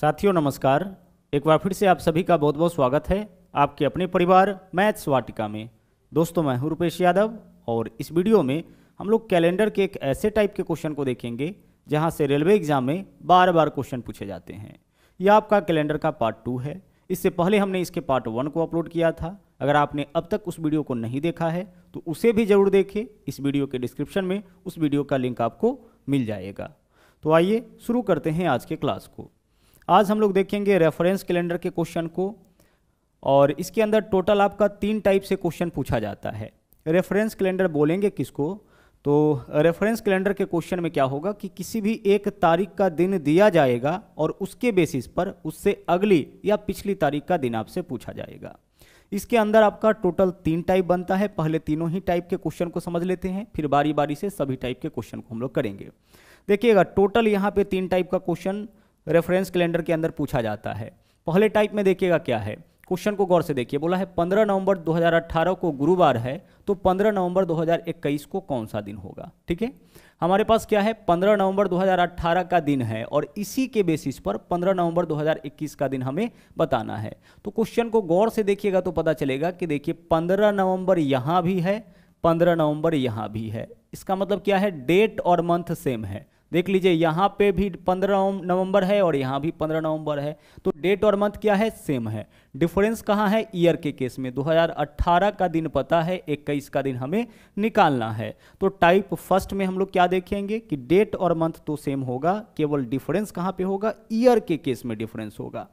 साथियों नमस्कार एक बार फिर से आप सभी का बहुत बहुत स्वागत है आपके अपने परिवार मैथ्स वाटिका में दोस्तों मैं हूं रूपेश यादव और इस वीडियो में हम लोग कैलेंडर के एक ऐसे टाइप के क्वेश्चन को देखेंगे जहां से रेलवे एग्जाम में बार बार क्वेश्चन पूछे जाते हैं यह आपका कैलेंडर का पार्ट टू है इससे पहले हमने इसके पार्ट वन को अपलोड किया था अगर आपने अब तक उस वीडियो को नहीं देखा है तो उसे भी जरूर देखें इस वीडियो के डिस्क्रिप्शन में उस वीडियो का लिंक आपको मिल जाएगा तो आइए शुरू करते हैं आज के क्लास को आज हम लोग देखेंगे रेफरेंस कैलेंडर के क्वेश्चन को और इसके अंदर टोटल आपका तीन टाइप से क्वेश्चन पूछा जाता है रेफरेंस कैलेंडर बोलेंगे किसको तो रेफरेंस कैलेंडर के क्वेश्चन में क्या होगा कि किसी भी एक तारीख का दिन दिया जाएगा और उसके बेसिस पर उससे अगली या पिछली तारीख का दिन आपसे पूछा जाएगा इसके अंदर आपका टोटल तीन टाइप बनता है पहले तीनों ही टाइप के क्वेश्चन को समझ लेते हैं फिर बारी बारी से सभी टाइप के क्वेश्चन को हम लोग करेंगे देखिएगा टोटल यहाँ पे तीन टाइप का क्वेश्चन रेफरेंस कैलेंडर के अंदर पूछा जाता है पहले टाइप में देखिएगा क्या है क्वेश्चन को गौर से देखिए बोला है 15 नवंबर 2018 को गुरुवार है तो 15 नवंबर 2021 को कौन सा दिन होगा ठीक है हमारे पास क्या है 15 नवंबर 2018 का दिन है और इसी के बेसिस पर 15 नवंबर 2021 का दिन हमें बताना है तो क्वेश्चन को गौर से देखिएगा तो पता चलेगा कि देखिए 15 नवंबर यहाँ भी है 15 नवंबर यहाँ भी है इसका मतलब क्या है डेट और मंथ सेम है देख लीजिए यहाँ पे भी पंद्रह नवंबर है और यहाँ भी पंद्रह नवंबर है तो डेट और मंथ क्या है सेम है डिफरेंस कहाँ है ईयर के केस में 2018 का दिन पता है 21 का दिन हमें निकालना है तो टाइप फर्स्ट में हम लोग क्या देखेंगे कि डेट और मंथ तो सेम होगा केवल डिफरेंस कहाँ पे होगा ईयर के केस में डिफरेंस होगा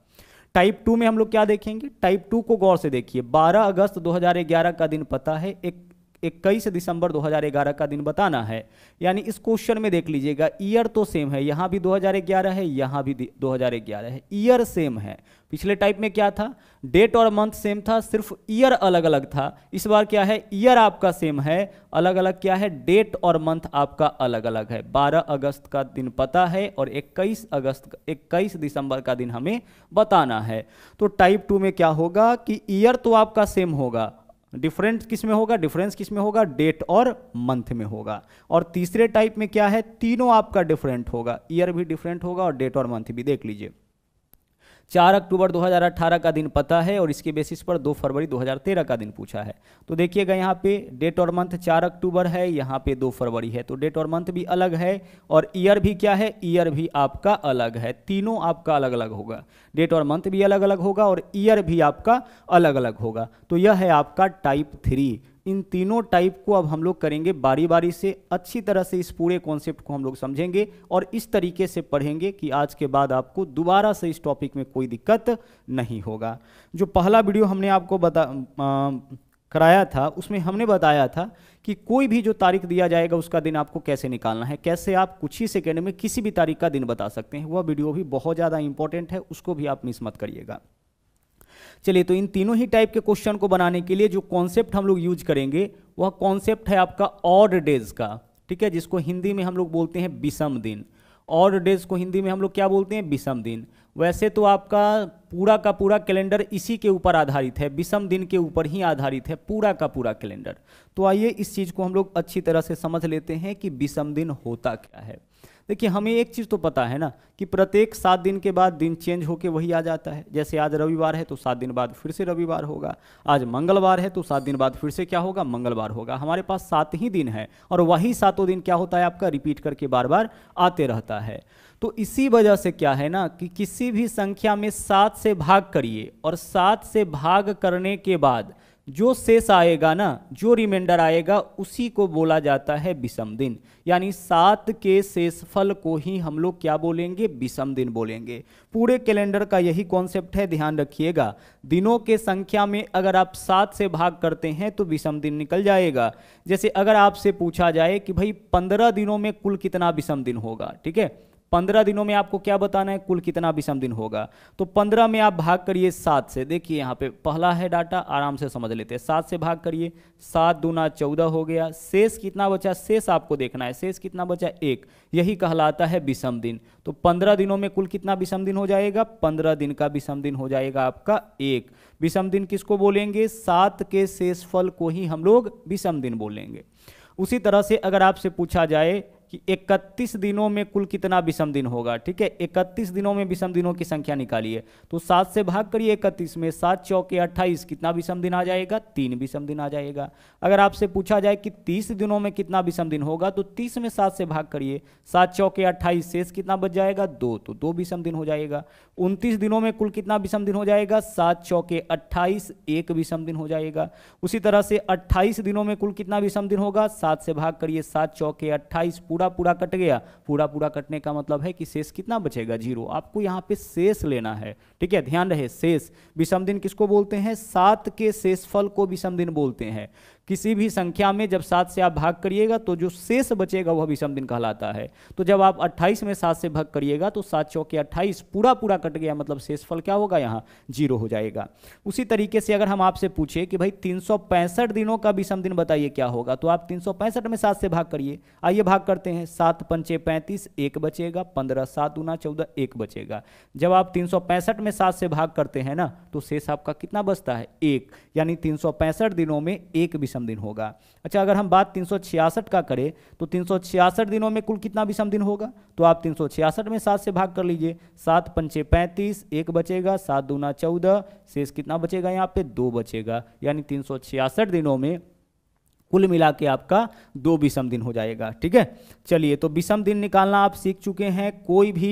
टाइप टू में हम लोग क्या देखेंगे टाइप टू को गौर से देखिए 12 अगस्त 2011 का दिन पता है एक इक्कीस दिसंबर 2011 का दिन बताना है यानी इस क्वेश्चन में देख लीजिएगा ईयर तो सेम है यहाँ भी 2011 है यहाँ भी 2011 है ईयर सेम है पिछले टाइप में क्या था डेट और मंथ सेम था सिर्फ ईयर अलग अलग था इस बार क्या है ईयर आपका सेम है अलग अलग क्या है डेट और मंथ आपका अलग अलग है 12 अगस्त का दिन पता है और 21 अगस्त 21 दिसंबर का दिन हमें बताना है तो टाइप टू में क्या होगा कि ईयर तो आपका सेम होगा डिफरेंट किस में होगा डिफरेंस किस में होगा डेट और मंथ में होगा और तीसरे टाइप में क्या है तीनों आपका डिफरेंट होगा ईयर भी डिफरेंट होगा और डेट और मंथ भी देख लीजिए चार अक्टूबर 2018 का दिन पता है और इसके बेसिस पर दो फरवरी 2013 का दिन पूछा है तो देखिएगा यहाँ पे डेट और मंथ चार अक्टूबर है यहाँ पे दो फरवरी है तो डेट और मंथ भी अलग है और ईयर भी क्या है ईयर भी आपका अलग है तीनों आपका अलग अलग होगा डेट और मंथ भी अलग अलग होगा और ईयर भी आपका अलग अलग होगा तो यह है आपका टाइप थ्री इन तीनों टाइप को अब हम लोग करेंगे बारी बारी से अच्छी तरह से इस पूरे कॉन्सेप्ट को हम लोग समझेंगे और इस तरीके से पढ़ेंगे कि आज के बाद आपको दोबारा से इस टॉपिक में कोई दिक्कत नहीं होगा जो पहला वीडियो हमने आपको बता आ, कराया था उसमें हमने बताया था कि कोई भी जो तारीख दिया जाएगा उसका दिन आपको कैसे निकालना है कैसे आप कुछ ही सेकेंड में किसी भी तारीख का दिन बता सकते हैं वह वीडियो भी बहुत ज़्यादा इंपॉर्टेंट है उसको भी आप मिस मत करिएगा चलिए तो इन तीनों ही टाइप के क्वेश्चन को बनाने के लिए जो कॉन्सेप्ट हम लोग यूज करेंगे वह कॉन्सेप्ट है आपका ऑड डेज का ठीक है जिसको हिंदी में हम लोग बोलते हैं विषम दिन ऑड डेज को हिंदी में हम लोग क्या बोलते हैं विषम दिन वैसे तो आपका पूरा का पूरा कैलेंडर इसी के ऊपर आधारित है विषम दिन के ऊपर ही आधारित है पूरा का पूरा कैलेंडर तो आइए इस चीज़ को हम लोग अच्छी तरह से समझ लेते हैं कि विषम दिन होता क्या है देखिए हमें एक चीज़ तो पता है ना कि प्रत्येक सात दिन के बाद दिन चेंज होकर वही आ जाता है जैसे आज रविवार है तो सात दिन बाद फिर से रविवार होगा आज मंगलवार है तो सात दिन बाद फिर से क्या होगा मंगलवार होगा हमारे पास सात ही दिन है और वही सातों दिन क्या होता है आपका रिपीट करके बार बार आते रहता है तो इसी वजह से क्या है ना कि किसी भी संख्या में सात से भाग करिए और सात से भाग करने के बाद जो शेष आएगा ना जो रिमाइंडर आएगा उसी को बोला जाता है विषम दिन यानी सात के शेषफल को ही हम लोग क्या बोलेंगे विषम दिन बोलेंगे पूरे कैलेंडर का यही कॉन्सेप्ट है ध्यान रखिएगा दिनों के संख्या में अगर आप सात से भाग करते हैं तो विषम दिन निकल जाएगा जैसे अगर आपसे पूछा जाए कि भाई पंद्रह दिनों में कुल कितना विषम दिन होगा ठीक है पंद्रह दिनों में आपको क्या बताना है कुल कितना विषम दिन होगा तो पंद्रह में आप भाग करिए सात से देखिए यहाँ पे पहला है डाटा आराम से समझ लेते हैं सात से भाग करिए सात दूना चौदह हो गया शेष कितना बचा शेष आपको देखना है शेष कितना बचा एक यही कहलाता है विषम दिन तो पंद्रह दिनों में कुल कितना विषम दिन हो जाएगा पंद्रह दिन का विषम दिन हो जाएगा आपका एक विषम दिन किसको बोलेंगे सात के शेष को ही हम लोग विषम दिन बोलेंगे उसी तरह से अगर आपसे पूछा जाए कि 31 दिनों में कुल कितना विषम दिन होगा ठीक है 31 दिनों में विषम दिनों की संख्या निकालिए तो सात से भाग करिए इकतीस में सात चौके 28 कितना विषम दिन आ जाएगा तीन विषम दिन आ जाएगा अगर आपसे पूछा जाए कि 30 दिनों में कितना विषम दिन होगा तो तीस में सात से भाग करिए सात चौके अट्ठाईस शेष कितना बच जाएगा दो तो दो विषम दिन हो जाएगा उनतीस दिनों में कुल कितना विषम दिन हो जाएगा सात चौके अट्ठाईस एक विषम दिन हो जाएगा उसी तरह से अट्ठाईस दिनों में कुल कितना विषम दिन होगा सात से भाग करिए सात चौके अट्ठाईस पूरा पूरा कट गया पूरा पूरा कटने का मतलब है कि शेष कितना बचेगा जीरो आपको यहाँ पे शेष लेना है ठीक है ध्यान रहे शेष विषम दिन किसको बोलते हैं सात के शेषफल को विषम दिन बोलते हैं किसी भी संख्या में जब सात से आप भाग करिएगा तो जो शेष बचेगा वह विषम दिन कहलाता है तो जब आप 28 में सात से भाग करिएगा तो सात चौके अट्ठाईस पूरा पूरा कट गया मतलब शेष फल क्या होगा यहाँ जीरो हो जाएगा उसी तरीके से अगर हम आपसे पूछे कि भाई तीन दिनों का विषम दिन बताइए क्या होगा तो आप तीन में सात से भाग करिए आइए भाग करते हैं सात पंचे पैंतीस एक बचेगा पंद्रह सात दूना चौदह एक बचेगा जब आप तीन में सात से भाग करते हैं ना तो शेष आपका कितना बचता है एक यानी तीन दिनों में एक विषम विषम दिन होगा अच्छा अगर हम बात 366 का करें तो 366 दिनों में कुल कितना विषम दिन होगा तो आप 366 में सात से भाग कर लीजिए सात पंचे पैंतीस एक बचेगा सात दूना चौदह शेष कितना बचेगा यहाँ पे दो बचेगा यानी तीन दिनों में कुल मिला के आपका दो विषम दिन हो जाएगा ठीक है चलिए तो विषम दिन निकालना आप सीख चुके हैं कोई भी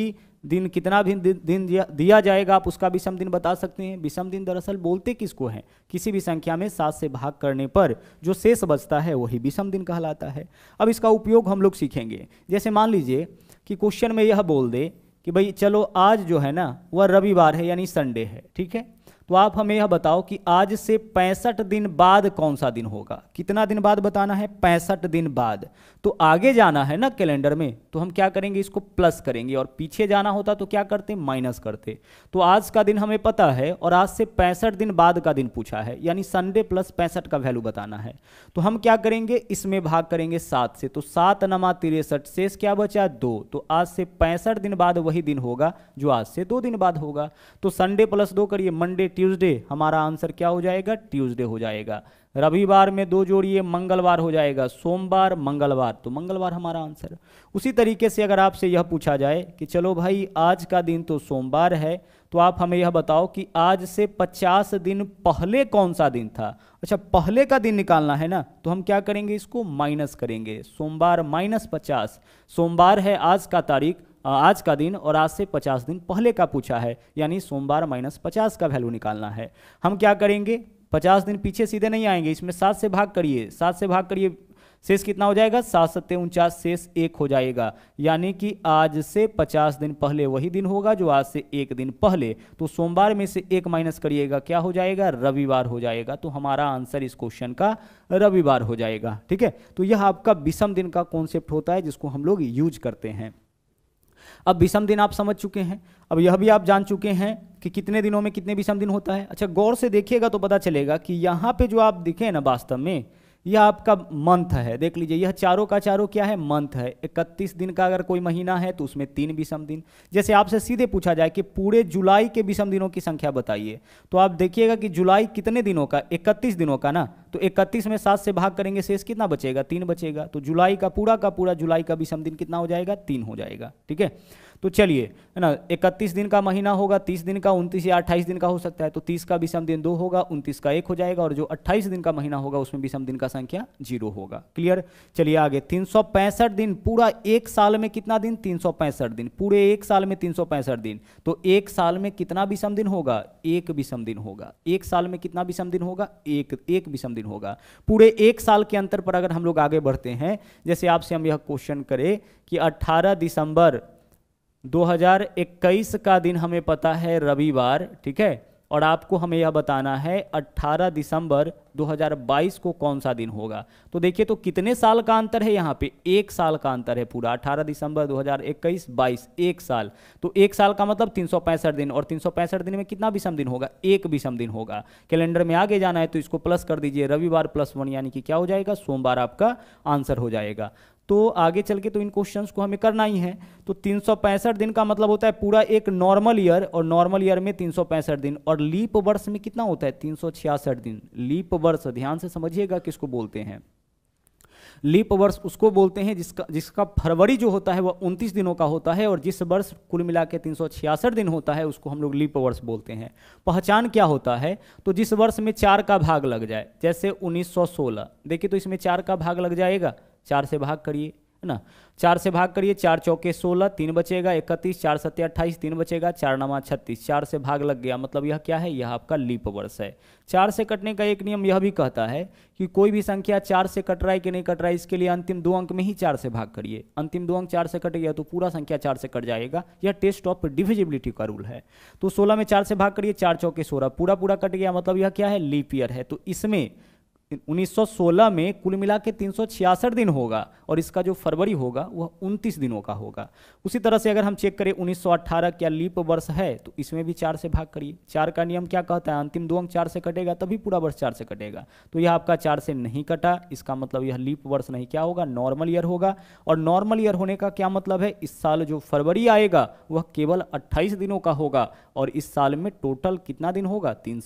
दिन कितना भी दिन दिया जाएगा आप उसका विषम दिन बता सकते हैं विषम दिन दरअसल बोलते किसको हैं किसी भी संख्या में सात से भाग करने पर जो शेष बचता है वही विषम दिन कहलाता है अब इसका उपयोग हम लोग सीखेंगे जैसे मान लीजिए कि क्वेश्चन में यह बोल दे कि भाई चलो आज जो है ना वह रविवार है यानी संडे है ठीक है तो आप हमें यह बताओ कि आज से पैंसठ दिन बाद कौन सा दिन होगा कितना दिन बाद बताना है पैंसठ दिन बाद तो आगे जाना है ना कैलेंडर में तो हम क्या करेंगे इसको प्लस करेंगे और पीछे जाना होता तो क्या करते माइनस करते तो आज का दिन हमें पता है और आज से पैंसठ दिन बाद का दिन पूछा है यानी संडे प्लस पैंसठ का वैल्यू बताना है तो हम क्या करेंगे इसमें भाग करेंगे सात से तो सात नमा तिरसठ शेष क्या बचा दो तो आज से पैंसठ दिन बाद वही दिन होगा जो आज से दो दिन बाद होगा तो संडे प्लस दो करिए मंडे ट्यूजडे हमारा आंसर क्या हो जाएगा ट्यूजडे हो जाएगा रविवार में दो जोड़िए मंगलवार हो जाएगा सोमवार मंगलवार तो मंगलवार हमारा आंसर उसी तरीके से अगर आपसे यह पूछा जाए कि चलो भाई आज का दिन तो सोमवार है तो आप हमें यह बताओ कि आज से 50 दिन पहले कौन सा दिन था अच्छा पहले का दिन निकालना है ना तो हम क्या करेंगे इसको माइनस करेंगे सोमवार माइनस पचास सोमवार है आज का तारीख आज का दिन और आज से 50 दिन पहले का पूछा है यानी सोमवार माइनस पचास का वैल्यू निकालना है हम क्या करेंगे पचास दिन पीछे सीधे नहीं आएंगे इसमें सात से भाग करिए सात से भाग करिए शेष कितना हो जाएगा सात सत्य उनचास शेष एक हो जाएगा यानी कि आज से पचास दिन पहले वही दिन होगा जो आज से एक दिन पहले तो सोमवार में से एक माइनस करिएगा क्या हो जाएगा रविवार हो जाएगा तो हमारा आंसर इस क्वेश्चन का रविवार हो जाएगा ठीक है तो यह आपका विषम दिन का कॉन्सेप्ट होता है जिसको हम लोग यूज करते हैं अब विषम दिन आप समझ चुके हैं अब यह भी आप जान चुके हैं कि कितने दिनों में कितने विषम दिन होता है अच्छा गौर से देखिएगा तो पता चलेगा कि यहाँ पे जो आप दिखे ना वास्तव में यह आपका मंथ है देख लीजिए यह चारों का चारों क्या है मंथ है इकतीस दिन का अगर कोई महीना है तो उसमें तीन विषम दिन जैसे आपसे सीधे पूछा जाए कि पूरे जुलाई के विषम दिनों की संख्या बताइए तो आप देखिएगा कि जुलाई कितने दिनों का इकतीस दिनों का ना तो इकतीस में सात से भाग करेंगे शेष कितना बचेगा तीन बचेगा तो जुलाई का पूरा का पूरा जुलाई का विषम दिन कितना हो जाएगा तीन हो जाएगा ठीक है तो चलिए है ना इकतीस दिन का महीना होगा तीस दिन का उनतीस या अट्ठाईस दिन का हो सकता है तो तीस का विषम दिन दो होगा उनतीस का एक हो जाएगा और जो अट्ठाईस दिन का महीना होगा उसमें विषम दिन का संख्या जीरो होगा क्लियर चलिए आगे तीन दिन पूरा एक साल में कितना दिन तीन दिन पूरे एक साल में तीन दिन तो एक साल में कितना विषम दिन होगा एक विषम दिन होगा एक साल में कितना विषम दिन होगा एक एक विषम दिन होगा पूरे एक साल के अंतर पर अगर हम लोग आगे बढ़ते हैं जैसे आपसे हम यह क्वेश्चन करें कि 18 दिसंबर 2021 का दिन हमें पता है रविवार ठीक है और आपको हमें यह बताना है 18 दिसंबर 2022 को कौन सा दिन होगा तो देखिए तो कितने साल का अंतर है यहाँ पे एक साल का अंतर है पूरा 18 दिसंबर 2021 22 एक साल तो एक साल का मतलब तीन दिन और तीन दिन में कितना विषम दिन होगा एक विषम दिन होगा कैलेंडर में आगे जाना है तो इसको प्लस कर दीजिए रविवार प्लस वन यानी कि क्या हो जाएगा सोमवार आपका आंसर हो जाएगा तो आगे चल के तो इन क्वेश्चंस को हमें करना ही है तो तीन दिन का मतलब होता है पूरा एक नॉर्मल ईयर और नॉर्मल ईयर में तीन दिन और लीप वर्ष में कितना होता है तीन दिन लीप वर्ष ध्यान से समझिएगा किसको बोलते हैं लीप वर्ष उसको बोलते हैं जिसका जिसका फरवरी जो होता है वह 29 दिनों का होता है और जिस वर्ष कुल मिला के तीन दिन होता है उसको हम लोग लीप वर्ष बोलते हैं पहचान क्या होता है तो जिस वर्ष में चार का भाग लग जाए जैसे 1916 देखिए तो इसमें चार का भाग लग जाएगा चार से भाग करिए है ना चार से भाग करिए चार चौके सोलह तीन बचेगा इकतीस चार सत्य अट्ठाईस तीन बचेगा चार नवा छत्तीस चार से भाग लग गया मतलब यह क्या है यह आपका लीप वर्ष है चार से कटने का एक नियम यह भी कहता है कि कोई भी संख्या चार से कट रहा है कि नहीं कट रहा है इसके लिए अंतिम दो अंक में ही चार से भाग करिए अंतिम दो अंक चार से कट गया तो पूरा संख्या चार से कट जाएगा यह टेस्ट ऑफ डिविजिबिलिटी का रूल है तो सोलह में चार से भाग करिए चार चौके सोलह पूरा पूरा कट गया मतलब यह क्या है लीप ईयर है तो इसमें 1916 में कुल मिला के तीन दिन होगा और इसका जो फरवरी होगा वह 29 दिनों का होगा उसी तरह से अगर हम चेक करें 1918 क्या लीप वर्ष है तो इसमें भी चार से भाग करिए चार का नियम क्या कहता है अंतिम दो अंक चार से कटेगा तभी पूरा वर्ष चार से कटेगा तो यह आपका चार से नहीं कटा इसका मतलब यह लीप वर्ष नहीं क्या होगा नॉर्मल ईयर होगा और नॉर्मल ईयर होने का क्या मतलब है इस साल जो फरवरी आएगा वह केवल अट्ठाईस दिनों का होगा और इस साल में टोटल कितना दिन होगा तीन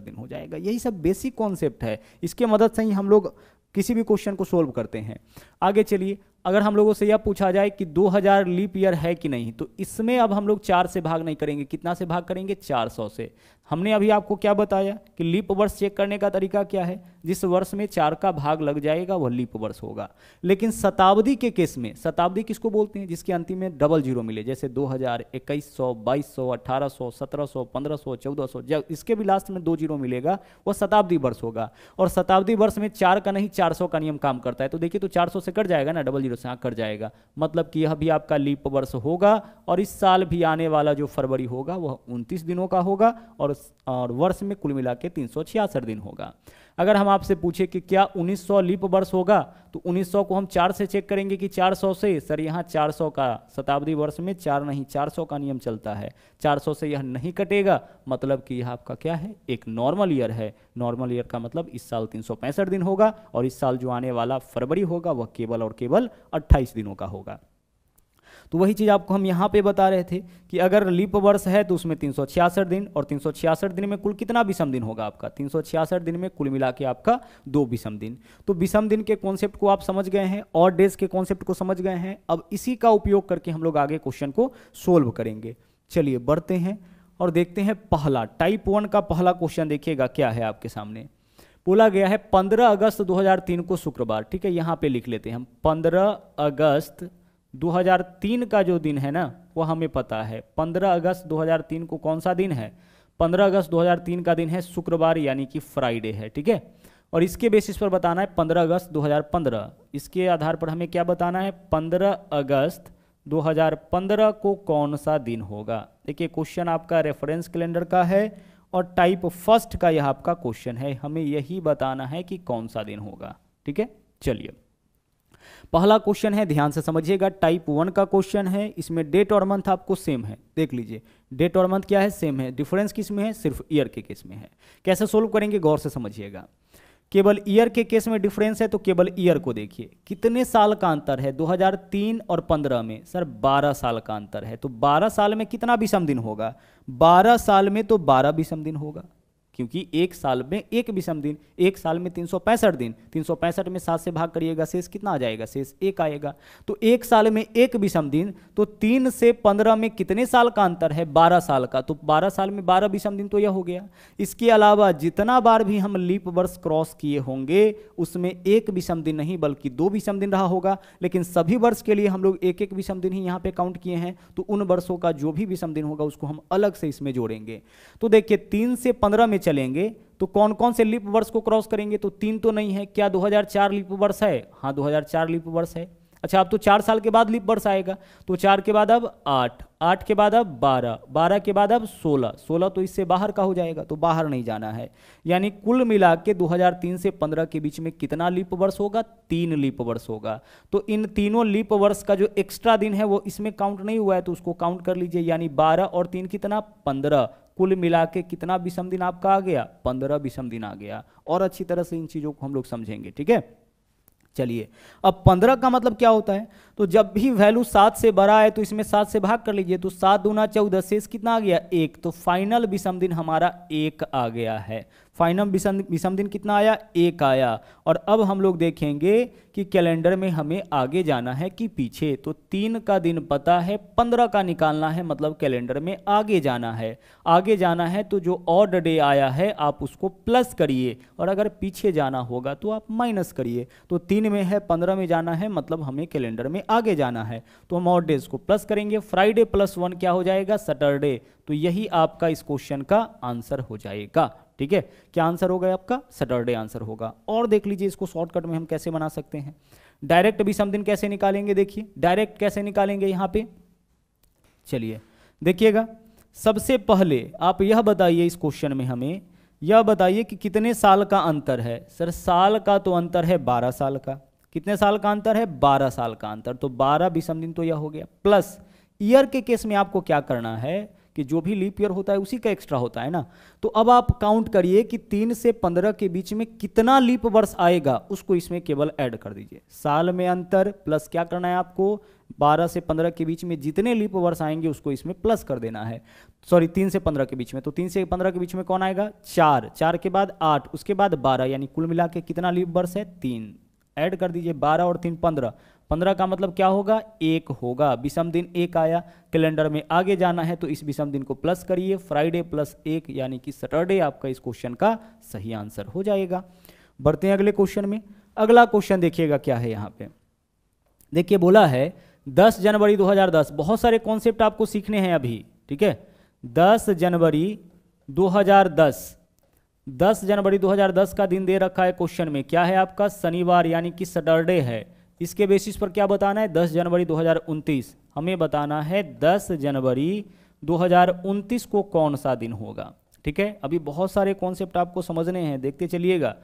दिन हो जाएगा यही सब बेसिक कॉन्सेप्ट है इसके मदद से ही हम लोग किसी भी क्वेश्चन को सोल्व करते हैं आगे चलिए अगर हम लोगों से यह पूछा जाए कि 2000 लीप ईयर है कि नहीं तो इसमें अब हम लोग चार से भाग नहीं करेंगे कितना से भाग करेंगे 400 से हमने अभी आपको क्या बताया कि लीप वर्ष चेक करने का तरीका क्या है जिस वर्ष में चार का भाग लग जाएगा वह लीप वर्ष होगा लेकिन शताब्दी के केस में शताब्दी किसको बोलते हैं जिसके अंतिम में डबल जीरो मिले जैसे दो हज़ार इक्कीस सौ बाईस सौ अट्ठारह सौ सत्रह सौ पंद्रह सौ चौदह सौ जब इसके भी लास्ट में दो जीरो मिलेगा वह शताब्दी वर्ष होगा और शताब्दी वर्ष में चार का नहीं चार सौ का नियम काम करता है तो देखिए तो चार सौ से कट जाएगा ना डबल जीरो से आकर जाएगा मतलब कि यह भी आपका लीप वर्ष होगा और इस साल भी आने वाला जो फरवरी होगा वह 29 दिनों का होगा और और वर्ष में कुल मिला के तीन दिन होगा अगर हम आपसे पूछे कि क्या 1900 लीप वर्ष होगा तो 1900 को हम चार से चेक करेंगे कि 400 से सर यहाँ 400 का शताब्दी वर्ष में चार नहीं 400 का नियम चलता है 400 से यह नहीं कटेगा मतलब कि यह आपका क्या है एक नॉर्मल ईयर है नॉर्मल ईयर का मतलब इस साल तीन दिन होगा और इस साल जो आने वाला फरवरी होगा वह केवल और केवल अट्ठाईस दिनों का होगा तो वही चीज़ आपको हम यहाँ पे बता रहे थे कि अगर लीप वर्ष है तो उसमें तीन दिन और तीन दिन में कुल कितना विषम दिन होगा आपका तीन दिन में कुल मिला के आपका दो विषम दिन तो विषम दिन के कॉन्सेप्ट को आप समझ गए हैं और डेज के कॉन्सेप्ट को समझ गए हैं अब इसी का उपयोग करके हम लोग आगे क्वेश्चन को सोल्व करेंगे चलिए बढ़ते हैं और देखते हैं पहला टाइप वन का पहला क्वेश्चन देखिएगा क्या है आपके सामने बोला गया है 15 अगस्त 2003 को शुक्रवार ठीक है यहां पे लिख लेते हैं हम 15 अगस्त 2003 का जो दिन है ना वो हमें पता है 15 अगस्त 2003 को कौन सा दिन है 15 अगस्त 2003 का दिन है शुक्रवार यानी कि फ्राइडे है ठीक है और इसके बेसिस पर बताना है 15 अगस्त 2015 इसके आधार पर हमें क्या बताना है 15 अगस्त 2015 को कौन सा दिन होगा देखिए क्वेश्चन आपका रेफरेंस कैलेंडर का है और टाइप फर्स्ट का यह आपका क्वेश्चन है हमें यही बताना है कि कौन सा दिन होगा ठीक है चलिए पहला क्वेश्चन है ध्यान से समझिएगा टाइप वन का क्वेश्चन है इसमें डेट और मंथ आपको सेम है देख लीजिए डेट और मंथ क्या है सेम है डिफरेंस किस में है सिर्फ ईयर के केस में है कैसे सोल्व करेंगे गौर से समझिएगा केवल ईयर के केस में डिफरेंस है तो केवल ईयर को देखिए कितने साल का अंतर है 2003 और 15 में सर 12 साल का अंतर है तो 12 साल में कितना विषम दिन होगा 12 साल में तो 12 विषम दिन होगा क्योंकि एक साल में एक विषम दिन एक साल में तीन सौ पैंसठ दिन तीन सौ पैंसठ में सात से भाग करिएगा शेष कितना आ जाएगा शेष एक आएगा तो एक साल में एक विषम दिन तो तीन से पंद्रह में कितने साल का अंतर है बारह साल का तो बारह साल में बारह विषम दिन तो यह हो गया इसके अलावा जितना बार भी हम लीप वर्ष क्रॉस किए होंगे उसमें एक विषम दिन नहीं बल्कि दो विषम दिन रहा होगा लेकिन सभी वर्ष के लिए हम लोग एक एक विषम दिन ही यहाँ पे काउंट किए हैं तो उन वर्षों का जो भी विषम दिन होगा उसको हम अलग से इसमें जोड़ेंगे तो देखिए तीन से पंद्रह में चलेंगे तो कौन कौन से लिप वर्ष को क्रॉस करेंगे तो तीन तो नहीं है क्या 2004 लिप वर्ष है हाँ 2004 लिप वर्ष है अच्छा अब तो चार साल के बाद लिप वर्ष आएगा तो चार के बाद अब आठ आठ के बाद अब बारह बारह के बाद अब सोलह सोलह तो इससे बाहर का हो जाएगा तो बाहर नहीं जाना है यानी कुल मिला के दो से पंद्रह के बीच में कितना लिप वर्ष होगा तीन लिप वर्ष होगा तो इन तीनों लिप वर्ष का जो एक्स्ट्रा दिन है वो इसमें काउंट नहीं हुआ है तो उसको काउंट कर लीजिए यानी बारह और तीन कितना पंद्रह कुल मिला के कितना विषम दिन आपका आ गया पंद्रह विषम दिन आ गया और अच्छी तरह से इन चीज़ों को हम लोग समझेंगे ठीक है चलिए अब पंद्रह का मतलब क्या होता है तो जब भी वैल्यू सात से बड़ा है तो इसमें सात से भाग कर लीजिए तो सात दूना चौदह शेष कितना आ गया एक तो फाइनल विषम दिन हमारा एक आ गया है फाइनम विषम दिन कितना आया एक आया और अब हम लोग देखेंगे कि कैलेंडर में हमें आगे जाना है कि पीछे तो तीन का दिन पता है पंद्रह का निकालना है मतलब कैलेंडर में आगे जाना है आगे जाना है तो जो ऑर्ड डे आया है आप उसको प्लस करिए और अगर पीछे जाना होगा तो आप माइनस करिए तो तीन में है पंद्रह में जाना है मतलब हमें कैलेंडर में आगे जाना है तो हम ऑर्ड डेज को प्लस करेंगे फ्राइडे प्लस वन क्या हो जाएगा सैटरडे तो यही आपका इस क्वेश्चन का आंसर हो जाएगा ठीक है क्या आंसर होगा आपका सैटरडे आंसर होगा और देख लीजिए इसको शॉर्टकट में हम कैसे बना सकते हैं डायरेक्ट अभी समदिन कैसे निकालेंगे देखिए डायरेक्ट कैसे निकालेंगे यहाँ पे चलिए देखिएगा सबसे पहले आप यह बताइए इस क्वेश्चन में हमें यह बताइए कि कितने साल का अंतर है सर साल का तो अंतर है बारह साल का कितने साल का अंतर है बारह साल का अंतर तो बारह विषम दिन तो यह हो गया प्लस ईयर के केस में आपको क्या करना है कि जो भी लीप ईयर होता है उसी का एक्स्ट्रा होता है ना तो अब आप काउंट करिए कि तीन से पंद्रह के बीच में कितना लीप वर्ष आएगा उसको इसमें केवल ऐड कर दीजिए साल में अंतर प्लस क्या करना है आपको बारह से पंद्रह के बीच में जितने लीप वर्ष आएंगे उसको इसमें प्लस कर देना है सॉरी तीन से पंद्रह के बीच में तो तीन से पंद्रह के बीच में कौन आएगा चार चार के बाद आठ उसके बाद बारह यानी कुल मिला कितना लीप वर्ष है तीन एड कर दीजिए बारह और तीन पंद्रह पंद्रह का मतलब क्या होगा एक होगा विषम दिन एक आया कैलेंडर में आगे जाना है तो इस विषम दिन को प्लस करिए फ्राइडे प्लस एक यानी कि सैटरडे आपका इस क्वेश्चन का सही आंसर हो जाएगा बढ़ते हैं अगले क्वेश्चन में अगला क्वेश्चन देखिएगा क्या है यहाँ पे देखिए बोला है 10 जनवरी 2010 बहुत सारे कॉन्सेप्ट आपको सीखने हैं अभी ठीक है 10 जनवरी 2010 10 जनवरी 2010 का दिन दे रखा है क्वेश्चन में क्या है आपका शनिवार यानी कि सैटरडे है इसके बेसिस पर क्या बताना है 10 जनवरी 2029 हमें बताना है 10 जनवरी 2029 को कौन सा दिन होगा ठीक है अभी बहुत सारे कॉन्सेप्ट आपको समझने हैं देखते चलिएगा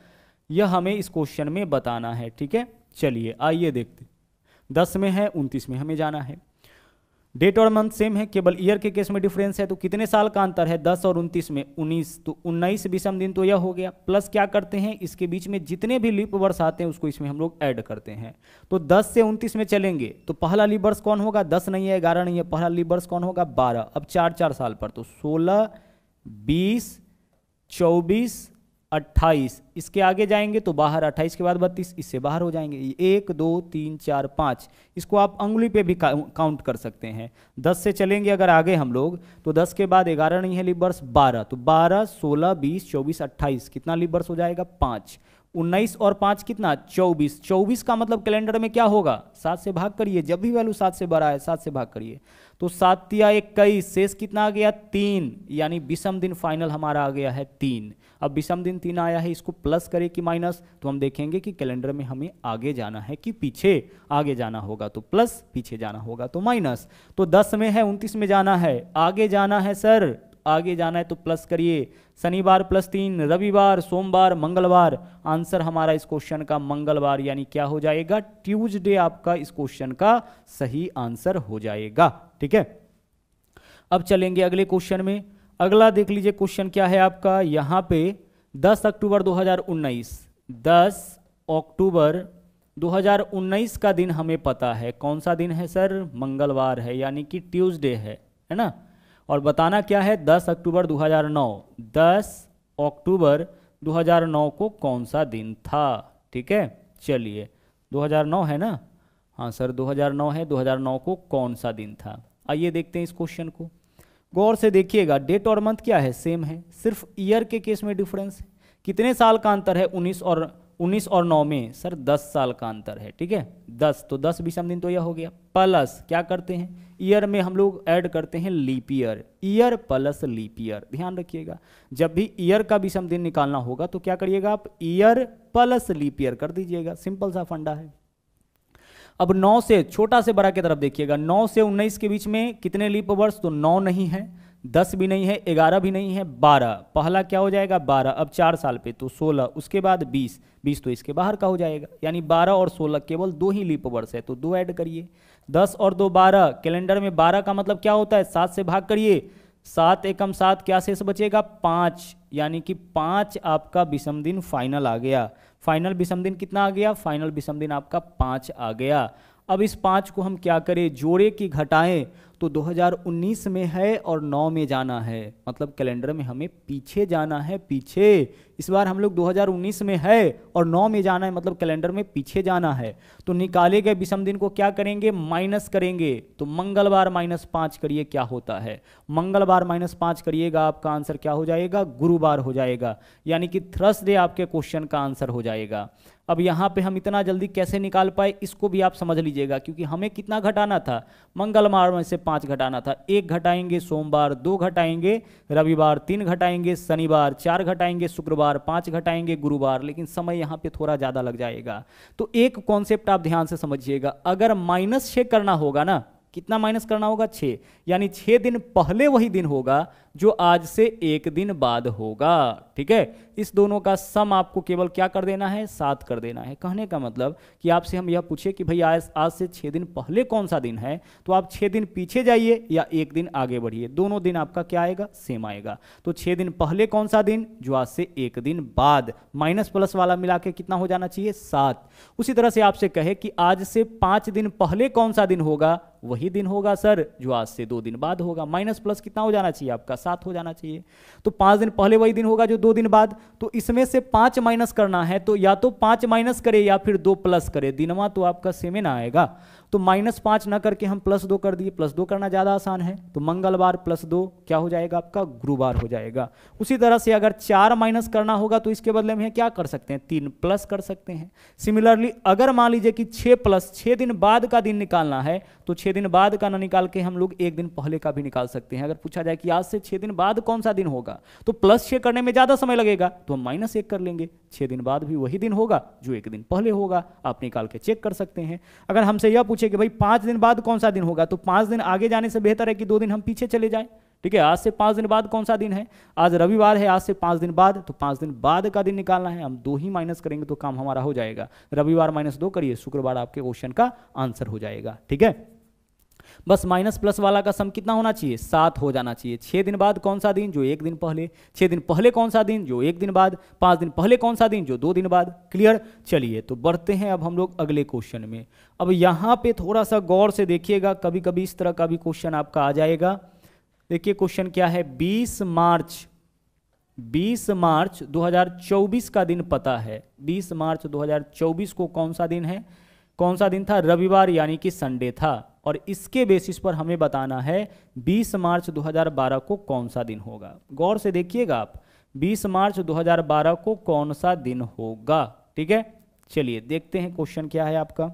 यह हमें इस क्वेश्चन में बताना है ठीक है चलिए आइए देखते दस में है उनतीस में हमें जाना है डेट और मंथ सेम है केवल ईयर के केस में डिफरेंस है तो कितने साल का अंतर है दस और उनतीस में उन्नीस तो उन्नीस विषम दिन तो यह हो गया प्लस क्या करते हैं इसके बीच में जितने भी लिप वर्ष आते हैं उसको इसमें हम लोग ऐड करते हैं तो दस से उनतीस में चलेंगे तो पहला लिप वर्ष कौन होगा दस नहीं है ग्यारह नहीं है पहला लिप वर्ष कौन होगा बारह अब चार चार साल पर तो सोलह बीस चौबीस अट्ठाईस इसके आगे जाएंगे तो बाहर अट्ठाईस के बाद बत्तीस इससे बाहर हो जाएंगे एक दो तीन चार पाँच इसको आप अंगुली पे भी काउंट कर सकते हैं दस से चलेंगे अगर आगे हम लोग तो दस के बाद ग्यारह नहीं है लिबर्स बारह तो बारह सोलह बीस चौबीस अट्ठाईस कितना लिबर्स हो जाएगा पाँच उन्नीस और पाँच कितना चौबीस चौबीस का मतलब कैलेंडर में क्या होगा सात से भाग करिए जब भी वैल्यू सात से बड़ा है सात से भाग करिए तो सात या इक्कीस शेष कितना आ गया तीन यानी विषम दिन फाइनल हमारा आ गया है तीन अब विषम दिन तीन आया है इसको प्लस करें कि माइनस तो हम देखेंगे कि कैलेंडर में हमें आगे जाना है कि पीछे आगे जाना होगा तो प्लस पीछे जाना होगा तो माइनस तो दस में है उनतीस में जाना है आगे जाना है सर आगे जाना है तो प्लस करिए शनिवार प्लस तीन रविवार सोमवार मंगलवार आंसर हमारा इस क्वेश्चन का मंगलवार यानी क्या हो जाएगा ट्यूजडे आपका इस क्वेश्चन का सही आंसर हो जाएगा ठीक है अब चलेंगे अगले क्वेश्चन में अगला देख लीजिए क्वेश्चन क्या है आपका यहाँ पे 10 अक्टूबर 2019 10 अक्टूबर 2019 का दिन हमें पता है कौन सा दिन है सर मंगलवार है यानी कि ट्यूसडे है है ना और बताना क्या है 10 अक्टूबर 2009 10 अक्टूबर 2009 को कौन सा दिन था ठीक है चलिए 2009 है ना हाँ सर 2009 है 2009 को कौन सा दिन था आइए देखते हैं इस क्वेश्चन को गौर से देखिएगा डेट और मंथ क्या है सेम है सिर्फ ईयर के केस में डिफरेंस है कितने साल का अंतर है 19 और 19 और 9 में सर 10 साल का अंतर है ठीक है 10 तो 10 विषम दिन तो यह हो गया प्लस क्या करते हैं ईयर में हम लोग ऐड करते हैं leap year year plus leap year ध्यान रखिएगा जब भी ईयर का विषम दिन निकालना होगा तो क्या करिएगा आप ईयर प्लस लीप ईयर कर दीजिएगा सिंपल सा फंडा है अब नौ से छोटा से बड़ा की तरफ देखिएगा नौ से उन्नीस के बीच में कितने लीप वर्ष तो नौ नहीं है दस भी नहीं है ग्यारह भी नहीं है बारह पहला क्या हो जाएगा बारह अब चार साल पे तो सोलह उसके बाद बीस बीस तो इसके बाहर का हो जाएगा यानी बारह और सोलह केवल दो ही लीप वर्ष है तो दो ऐड करिए दस और दो बारह कैलेंडर में बारह का मतलब क्या होता है सात से भाग करिए सात एकम सात क्या शेष बचेगा पाँच यानी कि पाँच आपका विषम दिन फाइनल आ गया फाइनल विषम दिन कितना आ गया फाइनल विषम दिन आपका पाँच आ गया अब इस पाँच को हम क्या करें जोड़े की घटाएं तो 2019 में है और 9 में जाना है मतलब कैलेंडर में हमें पीछे जाना है पीछे इस बार हम लोग 2019 में है और 9 में जाना है मतलब कैलेंडर में पीछे जाना है तो निकाले गए विषम दिन को क्या करेंगे माइनस करेंगे तो मंगलवार माइनस पांच करिए क्या होता है मंगलवार माइनस पांच करिएगा आपका आंसर क्या हो जाएगा गुरुवार हो जाएगा यानी कि थर्सडे आपके क्वेश्चन का आंसर हो जाएगा अब यहाँ पे हम इतना जल्दी कैसे निकाल पाए इसको भी आप समझ लीजिएगा क्योंकि हमें कितना घटाना था मंगलवार में से पाँच घटाना था एक घटाएंगे सोमवार दो घटाएंगे रविवार तीन घटाएंगे शनिवार चार घटाएंगे शुक्रवार शुक्रवार पांच घटाएंगे गुरुवार लेकिन समय यहां पे थोड़ा ज़्यादा लग जाएगा तो एक कॉन्सेप्ट आप ध्यान से समझिएगा अगर माइनस छे करना होगा ना कितना माइनस करना होगा छे यानी छः दिन पहले वही दिन होगा जो आज से एक दिन बाद होगा ठीक है इस दोनों का सम आपको केवल क्या कर देना है सात कर देना है कहने का मतलब कि आपसे हम यह पूछे कि भाई आज आज से छः दिन पहले कौन सा दिन है तो आप छः दिन पीछे जाइए या एक दिन आगे बढ़िए दोनों दिन आपका क्या आएगा सेम आएगा तो छः दिन पहले कौन सा दिन जो आज से एक दिन बाद माइनस प्लस वाला मिला के कितना हो जाना चाहिए सात उसी तरह से आपसे कहे कि आज से पाँच दिन पहले कौन सा दिन होगा वही दिन होगा सर जो आज से दो दिन बाद होगा माइनस प्लस कितना हो जाना चाहिए आपका सात हो जाना चाहिए तो पाँच दिन पहले वही दिन होगा जो दो दिन बाद तो इसमें से पांच माइनस करना है तो या तो पांच माइनस करे या फिर दो प्लस करे दिनवा तो आपका सेमे ना आएगा तो माइनस पांच ना करके हम प्लस दो कर दिए प्लस दो करना ज़्यादा आसान है तो मंगलवार प्लस दो क्या हो जाएगा आपका गुरुवार हो जाएगा उसी तरह से अगर चार माइनस करना होगा तो इसके बदले में क्या कर सकते हैं तीन प्लस कर सकते हैं सिमिलरली अगर मान लीजिए कि छह प्लस छह दिन बाद का दिन निकालना है तो छह दिन बाद का ना निकाल के हम लोग एक दिन पहले का भी निकाल सकते हैं अगर पूछा जाए कि आज से छह दिन बाद कौन सा दिन होगा तो प्लस छह करने में ज़्यादा समय लगेगा तो हम माइनस एक कर लेंगे छह दिन बाद भी वही दिन होगा जो एक दिन पहले होगा आप निकाल के चेक कर सकते हैं अगर हमसे यह पूछे पूछे कि भाई पांच दिन बाद कौन सा दिन होगा तो पांच दिन आगे जाने से बेहतर है कि दो दिन हम पीछे चले जाए ठीक है आज से पांच दिन बाद कौन सा दिन है आज रविवार है आज से पांच दिन बाद तो पांच दिन बाद का दिन निकालना है हम दो ही माइनस करेंगे तो काम हमारा हो जाएगा रविवार माइनस दो करिए शुक्रवार आपके क्वेश्चन का आंसर हो जाएगा ठीक है बस माइनस प्लस वाला का सम कितना होना चाहिए सात हो जाना चाहिए छः दिन बाद कौन सा दिन जो एक दिन पहले छः दिन पहले कौन सा दिन जो एक दिन बाद पाँच दिन पहले कौन सा दिन जो दो दिन बाद क्लियर चलिए तो बढ़ते हैं अब हम लोग अगले क्वेश्चन में अब यहाँ पे थोड़ा सा गौर से देखिएगा कभी कभी इस तरह का भी क्वेश्चन आपका आ जाएगा देखिए क्वेश्चन क्या है बीस मार्च 20 मार्च 2024 का दिन पता है 20 मार्च 2024 को कौन सा दिन है कौन सा दिन था रविवार यानी कि संडे था और इसके बेसिस पर हमें बताना है 20 मार्च 2012 को कौन सा दिन होगा गौर से देखिएगा आप 20 मार्च 2012 को कौन सा दिन होगा ठीक है चलिए देखते हैं क्वेश्चन क्या है आपका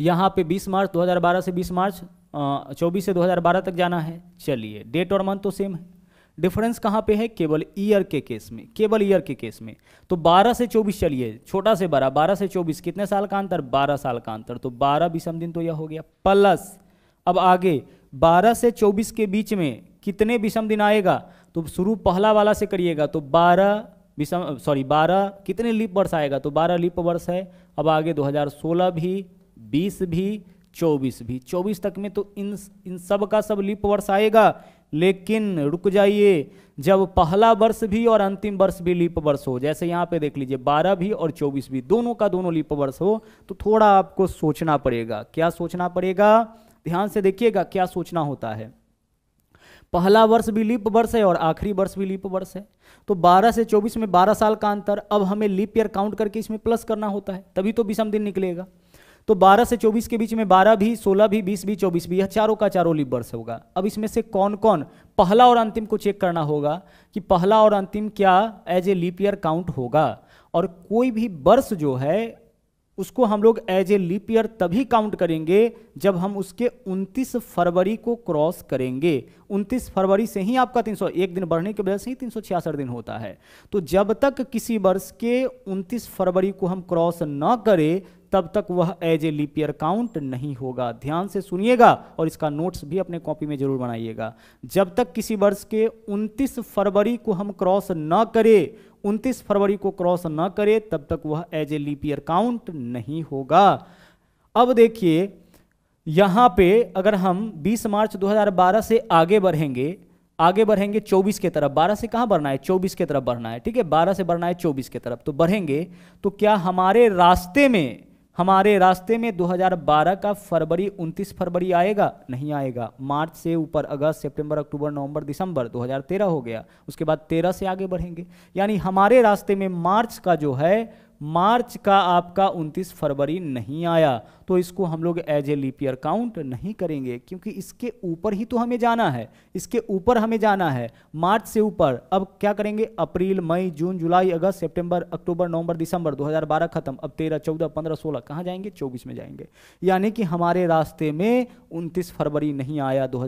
यहाँ पे 20 मार्च 2012 से 20 मार्च चौबीस से 2012 तक जाना है चलिए डेट और मंथ तो सेम है डिफरेंस कहाँ पे है केवल ईयर के केस में केवल ईयर के केस में तो 12 से 24 चलिए छोटा से बड़ा 12 से 24 कितने साल का अंतर 12 साल का अंतर तो 12 विषम दिन तो यह हो गया प्लस अब आगे 12 से 24 के बीच में कितने विषम दिन आएगा तो शुरू पहला वाला से करिएगा तो बारह विषम सॉरी बारह कितने लिप वर्ष आएगा तो बारह लिप वर्ष है अब आगे दो भी बीस भी चौबीस भी चौबीस तक में तो इन इन सब का सब लिप वर्ष आएगा लेकिन रुक जाइए जब पहला वर्ष भी और अंतिम वर्ष भी लीप वर्ष हो जैसे यहाँ पे देख लीजिए बारह भी और चौबीस भी दोनों का दोनों लीप वर्ष हो तो थोड़ा आपको सोचना पड़ेगा क्या सोचना पड़ेगा ध्यान से देखिएगा क्या सोचना होता है पहला वर्ष भी लीप वर्ष है और आखिरी वर्ष भी लीप वर्ष है तो 12 से 24 में 12 साल का अंतर अब हमें लीप ईयर काउंट करके इसमें प्लस करना होता है तभी तो विषम दिन निकलेगा तो 12 से 24 के बीच में 12 भी 16 भी 20 भी 24 भी यह चारों का चारों लिप वर्ष होगा अब इसमें से कौन कौन पहला और अंतिम को चेक करना होगा कि पहला और अंतिम क्या as a leap year year count होगा और कोई भी वर्ष जो है उसको हम लोग एज ए लिपियर ईयर तभी काउंट करेंगे जब हम उसके 29 फरवरी को क्रॉस करेंगे 29 फरवरी से ही आपका 300 एक दिन बढ़ने की वजह से ही तीन दिन होता है तो जब तक किसी वर्ष के 29 फरवरी को हम क्रॉस ना करें तब तक वह एज ए लिपियर काउंट नहीं होगा ध्यान से सुनिएगा और इसका नोट्स भी अपने कॉपी में जरूर बनाइएगा जब तक किसी वर्ष के 29 फरवरी को हम क्रॉस न करें 29 फरवरी को क्रॉस न करें तब तक वह एज ए लिपियर काउंट नहीं होगा अब देखिए यहाँ पे अगर हम 20 मार्च 2012 से आगे बढ़ेंगे आगे बढ़ेंगे 24 के तरफ 12 से कहाँ बढ़ना है 24 के तरफ बढ़ना है ठीक है 12 से बढ़ना है 24 के तरफ तो बढ़ेंगे तो क्या हमारे रास्ते में हमारे रास्ते में 2012 का फरवरी 29 फरवरी आएगा नहीं आएगा मार्च से ऊपर अगस्त सितंबर अक्टूबर नवंबर दिसंबर 2013 हो गया उसके बाद 13 से आगे बढ़ेंगे यानी हमारे रास्ते में मार्च का जो है मार्च का आपका 29 फरवरी नहीं आया तो इसको हम लोग एज ए लिपियर काउंट नहीं करेंगे क्योंकि इसके ऊपर ही तो हमें जाना है इसके ऊपर हमें जाना है मार्च से ऊपर अब क्या करेंगे अप्रैल मई जून जुलाई अगस्त सितंबर अक्टूबर नवंबर दिसंबर 2012 खत्म अब 13 14 15 16 कहाँ जाएंगे 24 में जाएंगे यानी कि हमारे रास्ते में उनतीस फरवरी नहीं आया दो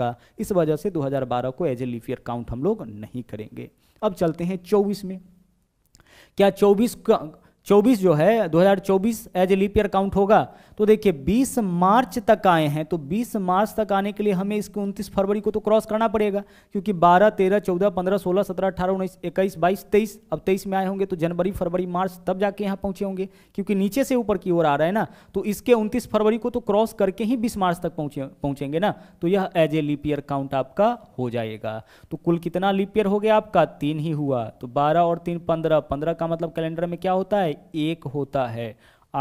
का इस वजह से दो को एज ए लिपियर काउंट हम लोग नहीं करेंगे अब चलते हैं चौबीस में क्या 24 24 जो है 2024 as a leap year count होगा तो देखिए 20 मार्च तक आए हैं तो 20 मार्च तक आने के लिए हमें इसको 29 फरवरी को तो क्रॉस करना पड़ेगा क्योंकि 12, 13, 14, 15, 16, 17, 18, 19, 21, 22, 23 अब 23 में आए होंगे तो जनवरी फरवरी मार्च तब जाके यहाँ पहुंचे होंगे क्योंकि नीचे से ऊपर की ओर आ रहा है ना तो इसके उनतीस फरवरी को तो क्रॉस करके ही बीस मार्च तक पहुंचे पहुंचेंगे ना तो यह एज ए लिपियर काउंट आपका हो जाएगा तो कुल कितना लिपियर हो गया आपका तीन ही हुआ तो बारह और तीन पंद्रह पंद्रह का मतलब कैलेंडर में क्या होता है है एक होता है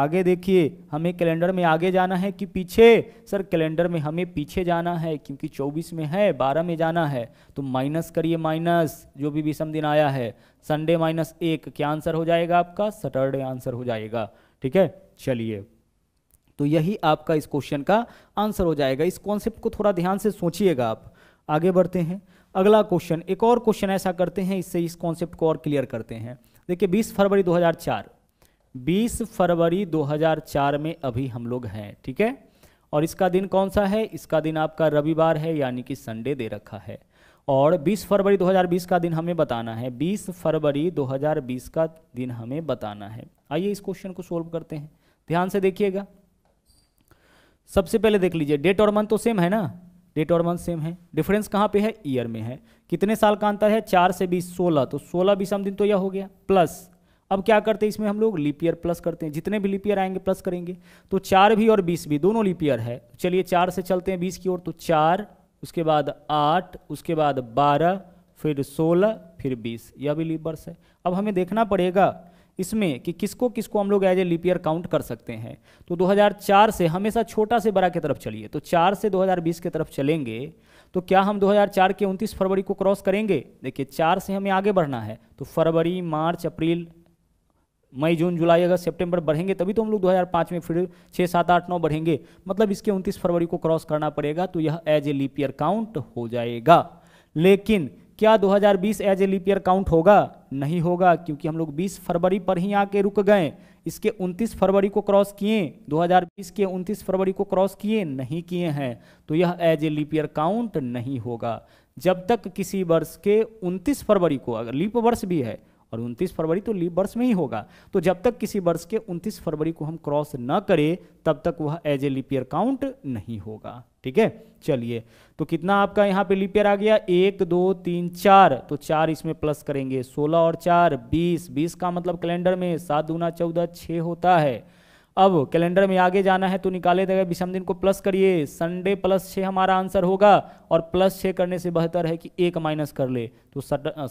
आगे देखिए हमें कैलेंडर में आगे जाना है कि पीछे सर कैलेंडर में हमें पीछे जाना है क्योंकि 24 में है 12 में जाना है तो माइनस करिए माइनस जो भी विषम दिन आया है संडे माइनस एक क्या आंसर हो जाएगा आपका सटरडे आंसर हो जाएगा ठीक है चलिए तो यही आपका इस क्वेश्चन का आंसर हो जाएगा इस कॉन्सेप्ट को थोड़ा ध्यान से सोचिएगा आप आगे बढ़ते हैं अगला क्वेश्चन एक और क्वेश्चन ऐसा करते हैं इससे इस कॉन्सेप्ट को और क्लियर करते हैं देखिए 20 फरवरी 2004 20 फरवरी 2004 में अभी हम लोग हैं ठीक है और इसका दिन कौन सा है इसका दिन आपका रविवार है यानी कि संडे दे रखा है और 20 फरवरी 2020 का दिन हमें बताना है 20 फरवरी 2020 का दिन हमें बताना है आइए इस क्वेश्चन को सोल्व करते हैं ध्यान से देखिएगा सबसे पहले देख लीजिए डेट और मंथ तो सेम है ना डेट और मंथ सेम है डिफरेंस कहाँ पे है ईयर में है कितने साल का अंतर है चार से बीस सोलह तो सोलह बीसम दिन तो यह हो गया प्लस अब क्या करते हैं इसमें हम लोग लिपियर प्लस करते हैं जितने भी लिपियर आएंगे प्लस करेंगे तो चार भी और बीस भी दोनों लिपियर है चलिए चार से चलते हैं बीस की ओर तो चार उसके बाद आठ उसके बाद बारह फिर सोलह फिर बीस यह भी लिपर्स है अब हमें देखना पड़ेगा इसमें कि किसको किसको हम लोग एज ए लिपियर काउंट कर सकते हैं तो 2004 से हमेशा छोटा से बड़ा की तरफ चलिए तो 4 से 2020 की तरफ चलेंगे तो क्या हम 2004 के 29 फरवरी को क्रॉस करेंगे देखिए 4 से हमें आगे बढ़ना है तो फरवरी मार्च अप्रैल मई जून जुलाई अगस्त सितंबर बढ़ेंगे तभी तो हम लोग 2005 में फिर छः सात आठ नौ बढ़ेंगे मतलब इसके उनतीस फरवरी को क्रॉस करना पड़ेगा तो यह as a leap year count हो जाएगा लेकिन क्या 2020 as a leap year count होगा नहीं होगा क्योंकि हम लोग 20 फरवरी पर ही आके रुक गए इसके 29 फरवरी को क्रॉस किए 2020 के 29 फरवरी को क्रॉस किए नहीं किए हैं तो यह as a leap year count नहीं होगा जब तक किसी वर्ष के 29 फरवरी को अगर लीप वर्ष भी है और 29 फरवरी तो लीप वर्ष में ही होगा तो जब तक किसी वर्ष के 29 फरवरी को हम क्रॉस न करें तब तक वह एज ए लिपियर काउंट नहीं होगा ठीक है चलिए तो कितना आपका यहाँ पे लिपियर आ गया एक दो तीन चार तो चार इसमें प्लस करेंगे सोलह और चार बीस बीस का मतलब कैलेंडर में सात दूना चौदह छः होता है अब कैलेंडर में आगे जाना है तो निकाले देगा विषम दिन को प्लस करिए संडे प्लस छः हमारा आंसर होगा और प्लस छः करने से बेहतर है कि एक माइनस कर ले तो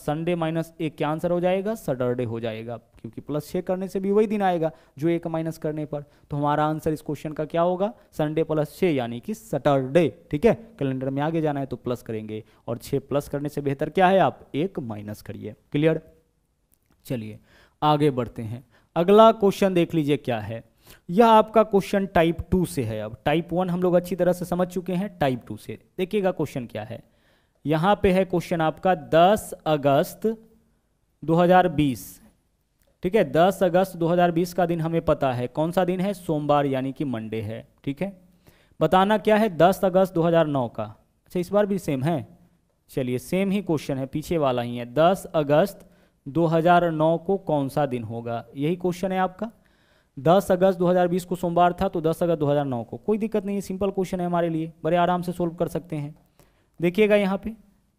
संडे माइनस एक क्या आंसर हो जाएगा सटरडे हो जाएगा क्योंकि प्लस छः करने से भी वही दिन आएगा जो एक माइनस करने पर तो हमारा आंसर इस क्वेश्चन का क्या होगा संडे प्लस छः यानी कि सटरडे ठीक है कैलेंडर में आगे जाना है तो प्लस करेंगे और छः प्लस करने से बेहतर क्या है आप एक माइनस करिए क्लियर चलिए आगे बढ़ते हैं अगला क्वेश्चन देख लीजिए क्या है यह आपका क्वेश्चन टाइप टू से है अब टाइप वन हम लोग अच्छी तरह से समझ चुके हैं टाइप टू से देखिएगा क्वेश्चन क्या है यहां पे है क्वेश्चन आपका 10 अगस्त 2020 ठीक है 10 अगस्त 2020 का दिन हमें पता है कौन सा दिन है सोमवार यानी कि मंडे है ठीक है बताना क्या है 10 अगस्त 2009 का अच्छा इस बार भी सेम है चलिए सेम ही क्वेश्चन है पीछे वाला ही है दस अगस्त दो को कौन सा दिन होगा यही क्वेश्चन है आपका 10 अगस्त 2020 को सोमवार था तो 10 अगस्त 2009 को कोई दिक्कत नहीं है सिंपल क्वेश्चन है हमारे लिए बड़े आराम से सोल्व कर सकते हैं देखिएगा यहाँ पे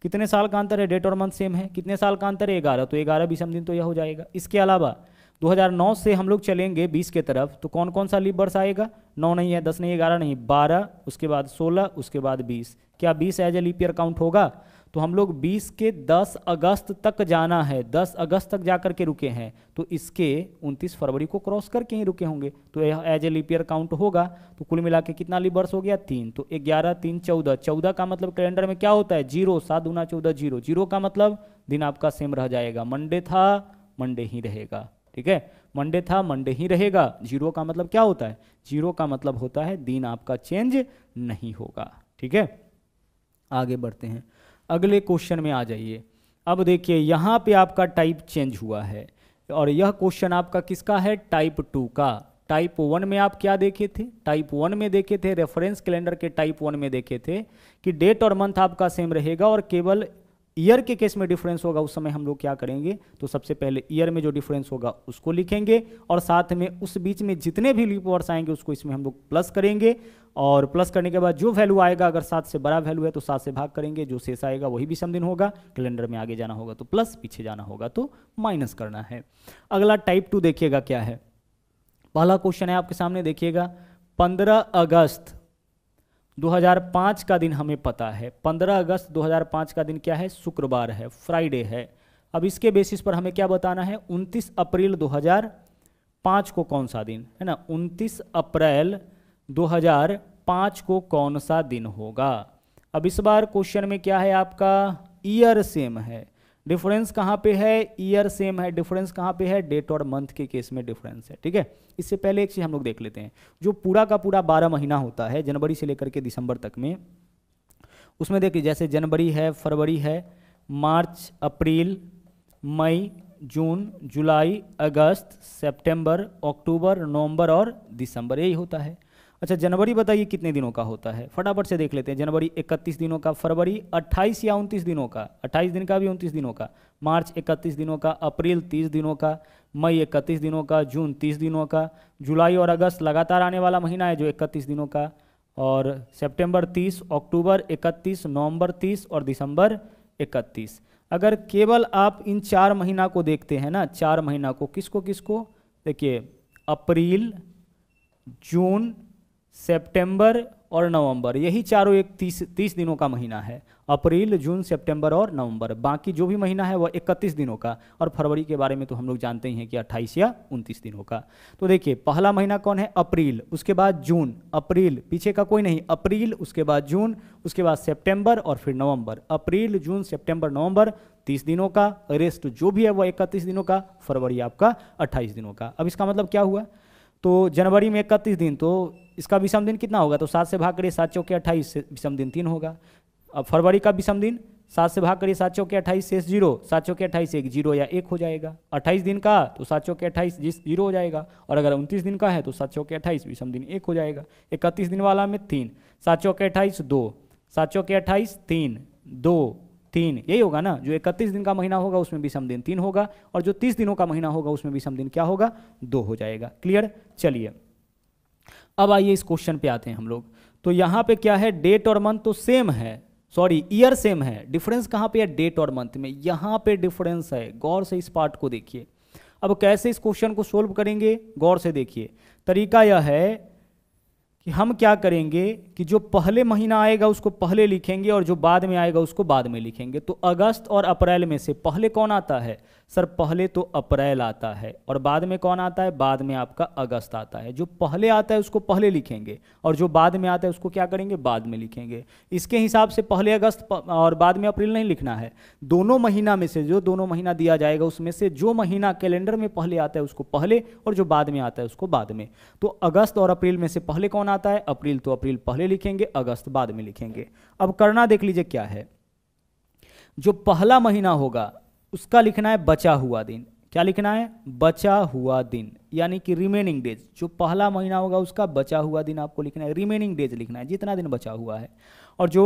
कितने साल का अंतर है डेट और मंथ सेम है कितने साल का अंतर है ग्यारह तो ग्यारह बीसम दिन तो यह हो जाएगा इसके अलावा 2009 से हम लोग चलेंगे 20 के तरफ तो कौन कौन सा लीप वर्ष आएगा नौ नहीं है दस नहीं ग्यारह नहीं बारह उसके बाद सोलह उसके बाद बीस क्या बीस as a leap year count होगा तो हम लोग 20 के 10 अगस्त तक जाना है 10 अगस्त तक जा के रुके हैं तो इसके 29 फरवरी को क्रॉस करके ही रुके होंगे तो एज ए लिपियर काउंट होगा तो कुल मिला के कितना ली वर्ष हो गया तीन तो ग्यारह तीन चौदह चौदह का मतलब कैलेंडर में क्या होता है जीरो सात दूना चौदह जीरो जीरो का मतलब दिन आपका सेम रह जाएगा मंडे था मंडे ही रहेगा ठीक है मंडे था मंडे ही रहेगा जीरो का मतलब क्या होता है जीरो का मतलब होता है दिन आपका चेंज नहीं होगा ठीक है आगे बढ़ते हैं अगले क्वेश्चन में आ जाइए अब देखिए यहाँ पे आपका टाइप चेंज हुआ है और यह क्वेश्चन आपका किसका है टाइप टू का टाइप वन में आप क्या देखे थे टाइप वन में देखे थे रेफरेंस कैलेंडर के टाइप वन में देखे थे कि डेट और मंथ आपका सेम रहेगा और केवल ईयर के केस में डिफरेंस होगा उस समय हम लोग क्या करेंगे तो सबसे पहले ईयर में जो डिफरेंस होगा उसको लिखेंगे और साथ में उस बीच में जितने भी लीप वर्ड्स आएंगे उसको इसमें हम लोग प्लस करेंगे और प्लस करने के बाद जो वैल्यू आएगा अगर सात से बड़ा वैल्यू है तो सात से भाग करेंगे जो शेष आएगा वही भी समदिन होगा कैलेंडर में आगे जाना होगा तो प्लस पीछे जाना होगा तो माइनस करना है अगला टाइप टू देखिएगा क्या है पहला क्वेश्चन है आपके सामने देखिएगा पंद्रह अगस्त 2005 का दिन हमें पता है 15 अगस्त 2005 का दिन क्या है शुक्रवार है फ्राइडे है अब इसके बेसिस पर हमें क्या बताना है 29 अप्रैल 2005 को कौन सा दिन है ना 29 अप्रैल 2005 को कौन सा दिन होगा अब इस बार क्वेश्चन में क्या है आपका ईयर सेम है डिफरेंस कहाँ पे है ईयर सेम है डिफरेंस कहाँ पे है डेट और मंथ के केस में डिफरेंस है ठीक है इससे पहले एक चीज़ हम लोग देख लेते हैं जो पूरा का पूरा बारह महीना होता है जनवरी से लेकर के दिसंबर तक में उसमें देखिए जैसे जनवरी है फरवरी है मार्च अप्रैल मई जून जुलाई अगस्त सेप्टेम्बर अक्टूबर नवम्बर और दिसंबर यही होता है अच्छा जनवरी बताइए कितने दिनों का होता है फटाफट से देख लेते हैं जनवरी 31 दिनों का फरवरी 28 या 29 दिनों का 28 दिन का भी 29 दिनों का मार्च 31 दिनों का अप्रैल 30 दिनों का मई 31 दिनों का जून 30 दिनों का जुलाई और अगस्त लगातार आने वाला महीना है जो 31 दिनों का और सितंबर 30 अक्टूबर इकतीस नवम्बर तीस और दिसंबर इकतीस अगर केवल आप इन चार महीना को देखते हैं ना चार महीना को किसको किसको देखिए अप्रैल जून सितंबर और नवंबर यही चारों एक तीस तीस दिनों का महीना है अप्रैल जून सितंबर और नवंबर बाकी जो भी महीना है वह इकतीस दिनों का और फरवरी के बारे में तो हम लोग जानते ही हैं कि अट्ठाईस या उनतीस दिनों का तो देखिए पहला महीना कौन है अप्रैल उसके बाद जून अप्रैल पीछे का कोई नहीं अप्रैल उसके बाद जून उसके बाद सेप्टेम्बर और फिर नवम्बर अप्रैल जून सेप्टेम्बर नवम्बर तीस दिनों का रेस्ट जो भी है वह इकतीस दिनों का फरवरी आपका अट्ठाईस दिनों का अब इसका मतलब क्या हुआ तो जनवरी में इकतीस दिन तो इसका विषम दिन कितना होगा तो सात से भाग करिए सात चौके अट्ठाईस विषम दिन तीन होगा अब फरवरी का विषम दिन सात से भाग करिए सात चौके अट्ठाईस शेष जीरो सात चौके अट्ठाईस एक जीरो या एक हो जाएगा अट्ठाईस दिन का तो सात चौके अट्ठाईस जिस जीरो हो जाएगा और अगर उनतीस दिन का है तो सात चौके अट्ठाईस विषम दिन एक हो जाएगा इकतीस दिन वाला में तीन सात चौके अट्ठाईस दो सात चौके अट्ठाईस तीन दो तीन यही होगा ना जो इकतीस दिन का महीना होगा उसमें विषम दिन तीन होगा और जो तीस दिनों का महीना होगा उसमें विषम दिन क्या होगा दो हो जाएगा क्लियर चलिए अब आइए इस क्वेश्चन पे आते हैं हम लोग तो यहाँ पे क्या है डेट और मंथ तो सेम है सॉरी ईयर सेम है डिफरेंस कहाँ पे है डेट और मंथ में यहाँ पे डिफरेंस है गौर से इस पार्ट को देखिए अब कैसे इस क्वेश्चन को सोल्व करेंगे गौर से देखिए तरीका यह है कि हम क्या करेंगे कि जो पहले महीना आएगा उसको पहले लिखेंगे और जो बाद में आएगा उसको बाद में लिखेंगे तो अगस्त और अप्रैल में से पहले कौन आता है सर पहले तो अप्रैल आता है और बाद में कौन आता है बाद में आपका अगस्त आता है जो पहले आता है उसको पहले लिखेंगे और जो बाद में आता है उसको क्या करेंगे बाद में लिखेंगे इसके हिसाब से पहले अगस्त और बाद में अप्रैल नहीं लिखना है दोनों महीना में से जो दोनों महीना दिया जाएगा उसमें से जो महीना कैलेंडर में पहले आता है उसको पहले और जो बाद में आता है उसको बाद में तो अगस्त और अप्रैल में से पहले कौन आता है अप्रैल तो अप्रैल पहले लिखेंगे अगस्त बाद में लिखेंगे अब करना देख लीजिए क्या है जो पहला महीना होगा उसका लिखना है बचा हुआ दिन क्या लिखना है बचा हुआ दिन यानी कि रिमेनिंग डेज जो पहला महीना होगा उसका बचा हुआ दिन आपको लिखना है रिमेनिंग डेज लिखना है जितना दिन बचा हुआ है और जो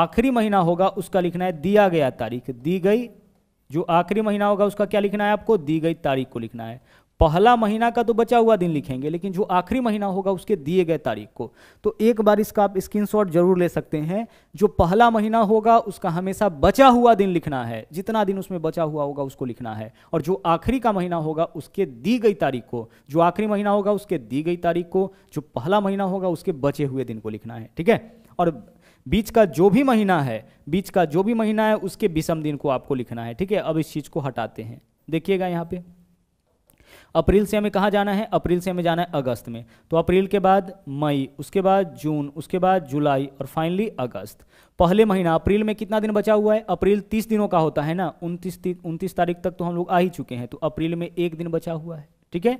आखिरी महीना होगा उसका लिखना है दिया गया तारीख दी गई जो आखिरी महीना होगा उसका क्या लिखना है आपको दी गई तारीख को लिखना है पहला महीना का तो बचा हुआ दिन लिखेंगे लेकिन जो आखिरी महीना होगा उसके दिए गए तारीख को तो एक बार इसका आप स्क्रीनशॉट जरूर ले सकते हैं जो पहला महीना होगा उसका हमेशा बचा हुआ दिन लिखना है जितना दिन उसमें बचा हुआ होगा उसको लिखना है और जो आखिरी का महीना होगा उसके दी गई तारीख को जो आखिरी महीना होगा उसके दी गई तारीख को जो पहला महीना होगा उसके बचे हुए दिन को लिखना है ठीक है और बीच का जो भी महीना है बीच का जो भी महीना है उसके विषम दिन को आपको लिखना है ठीक है अब इस चीज़ को हटाते हैं देखिएगा यहाँ पे अप्रैल से हमें कहाँ जाना है अप्रैल से हमें जाना है अगस्त में तो अप्रैल के बाद मई उसके बाद जून उसके बाद जुलाई और फाइनली अगस्त पहले महीना अप्रैल में कितना दिन बचा हुआ है अप्रैल तीस दिनों का होता है ना उनतीस उनतीस तारीख तक तो हम लोग आ ही चुके हैं तो अप्रैल में एक दिन बचा हुआ है ठीक है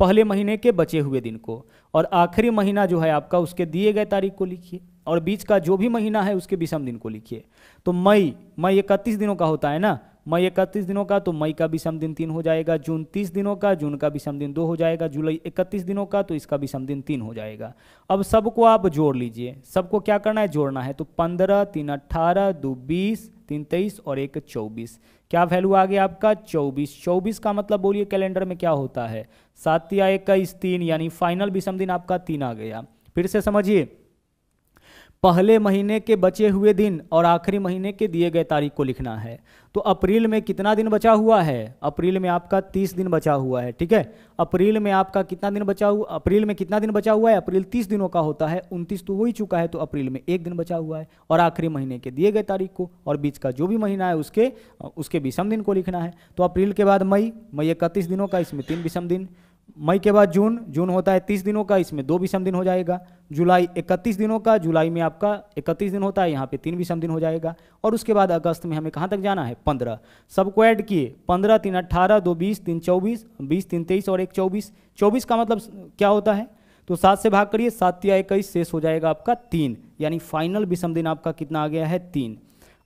पहले महीने के बचे हुए दिन को और आखिरी महीना जो है आपका उसके दिए गए तारीख को लिखिए और बीच का जो भी महीना है उसके विषम दिन को लिखिए तो मई मई इकतीस दिनों का होता है ना मई इकतीस दिनों का तो मई का विषम दिन तीन हो जाएगा जून तीस दिनों का जून का विषम दिन दो हो जाएगा जुलाई इकतीस दिनों का तो इसका विषम दिन तीन हो जाएगा अब सबको आप जोड़ लीजिए सबको क्या करना है जोड़ना है तो पंद्रह तीन अट्ठारह दो बीस तीन तेईस और एक चौबीस क्या वैल्यू आ गया आपका चौबीस चौबीस का मतलब बोलिए कैलेंडर में क्या होता है सात या इक्कीस तीन यानी फाइनल विषम दिन आपका तीन आ गया फिर से समझिए पहले महीने के बचे हुए दिन और आखिरी महीने के दिए गए तारीख को लिखना है तो अप्रैल में कितना दिन बचा हुआ है अप्रैल में आपका तीस दिन बचा हुआ है ठीक है अप्रैल में आपका कितना दिन बचा हुआ अप्रैल में कितना दिन बचा हुआ है अप्रैल तीस दिनों का होता है उनतीस तो हो ही चुका है तो अप्रैल में एक दिन बचा हुआ है और आखिरी महीने के दिए गए तारीख को और बीच का जो भी महीना है उसके उसके विषम दिन को लिखना है तो अप्रैल के बाद मई मई इकतीस दिनों का इसमें तीन विषम दिन मई के बाद जून जून होता है तीस दिनों का इसमें दो विषम दिन हो जाएगा जुलाई इकतीस दिनों का जुलाई में आपका इकतीस दिन होता है यहाँ पे तीन विषम दिन हो जाएगा और उसके बाद अगस्त में हमें कहाँ तक जाना है पंद्रह सबको ऐड किए पंद्रह तीन अट्ठारह दो बीस तीन चौबीस बीस तीन तेईस और एक चौबीस चौबीस का मतलब क्या होता है तो सात से भाग करिए सात या इक्कीस शेष हो जाएगा आपका तीन यानी फाइनल विषम दिन आपका कितना आ गया है तीन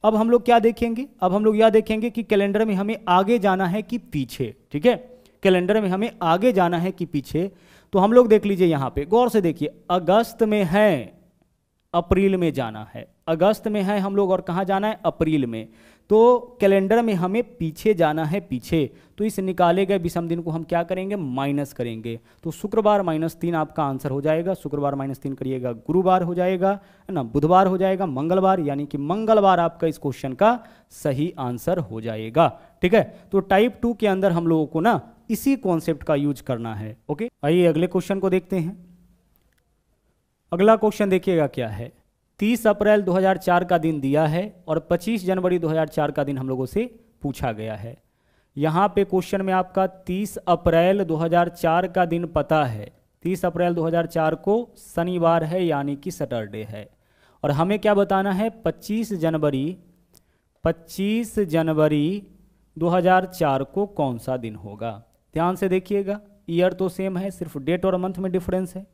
अब हम लोग क्या देखेंगे अब हम लोग यह देखेंगे कि कैलेंडर में हमें आगे जाना है कि पीछे ठीक है कैलेंडर में हमें आगे जाना है कि पीछे तो हम लोग देख लीजिए यहां पे गौर से देखिए अगस्त में है अप्रैल में जाना है अगस्त में है हम लोग और कहाँ जाना है अप्रैल में तो कैलेंडर में हमें पीछे जाना है पीछे तो इस निकाले गए विषम दिन को हम क्या करेंगे माइनस करेंगे तो शुक्रवार माइनस तीन आपका आंसर हो जाएगा शुक्रवार माइनस तीन करिएगा गुरुवार हो जाएगा है ना बुधवार हो जाएगा मंगलवार यानी कि मंगलवार आपका इस क्वेश्चन का सही आंसर हो जाएगा ठीक है तो टाइप टू के अंदर हम लोगों को ना इसी कॉन्सेप्ट का यूज करना है ओके आइए अगले क्वेश्चन को देखते हैं अगला क्वेश्चन देखिएगा क्या है 30 अप्रैल 2004 का दिन दिया है और 25 जनवरी 2004 का दिन हम लोगों से पूछा गया है यहां पे क्वेश्चन में आपका 30 अप्रैल 2004 का दिन पता है 30 अप्रैल 2004 को शनिवार है यानी कि सैटरडे है और हमें क्या बताना है 25 जनवरी 25 जनवरी 2004 को कौन सा दिन होगा ध्यान से देखिएगा ईयर तो सेम है सिर्फ डेट और मंथ में डिफरेंस है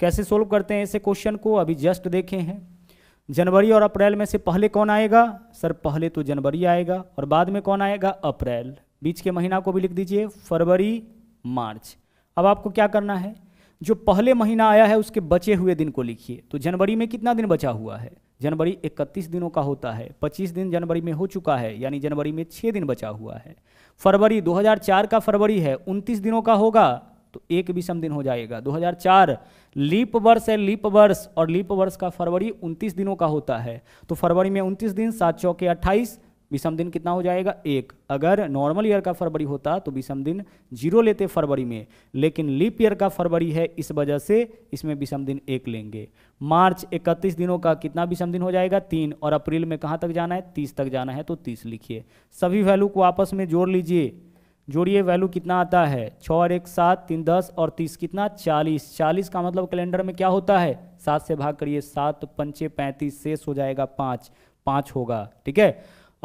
कैसे सोल्व करते हैं ऐसे क्वेश्चन को अभी जस्ट देखे हैं जनवरी और अप्रैल में से पहले कौन आएगा सर पहले तो जनवरी आएगा और बाद में कौन आएगा अप्रैल बीच के महीना को भी लिख दीजिए फरवरी मार्च अब आपको क्या करना है जो पहले महीना आया है उसके बचे हुए दिन को लिखिए तो जनवरी में कितना दिन बचा हुआ है जनवरी 31 दिनों का होता है 25 दिन जनवरी में हो चुका है यानी जनवरी में 6 दिन बचा हुआ है फरवरी 2004 का फरवरी है 29 दिनों का होगा तो एक विषम दिन हो जाएगा 2004 लीप वर्ष है लीप वर्ष और लीप वर्ष का फरवरी 29 दिनों का होता है तो फरवरी में 29 दिन सात चौके अट्ठाईस विषम दिन कितना हो जाएगा एक अगर नॉर्मल ईयर का फरवरी होता तो विषम दिन जीरो लेते फरवरी में लेकिन लीप ईयर का फरवरी है इस वजह से इसमें विषम दिन एक लेंगे मार्च इकतीस दिनों का कितना विषम दिन हो जाएगा तीन और अप्रैल में कहाँ तक जाना है तीस तक जाना है तो तीस लिखिए सभी वैल्यू को आपस में जोड़ लीजिए जोड़िए वैल्यू कितना आता है छः और एक सात तीन दस और तीस कितना चालीस चालीस का मतलब कैलेंडर में क्या होता है सात से भाग करिए सात पंचे पैंतीस शेष हो जाएगा पाँच पाँच होगा ठीक है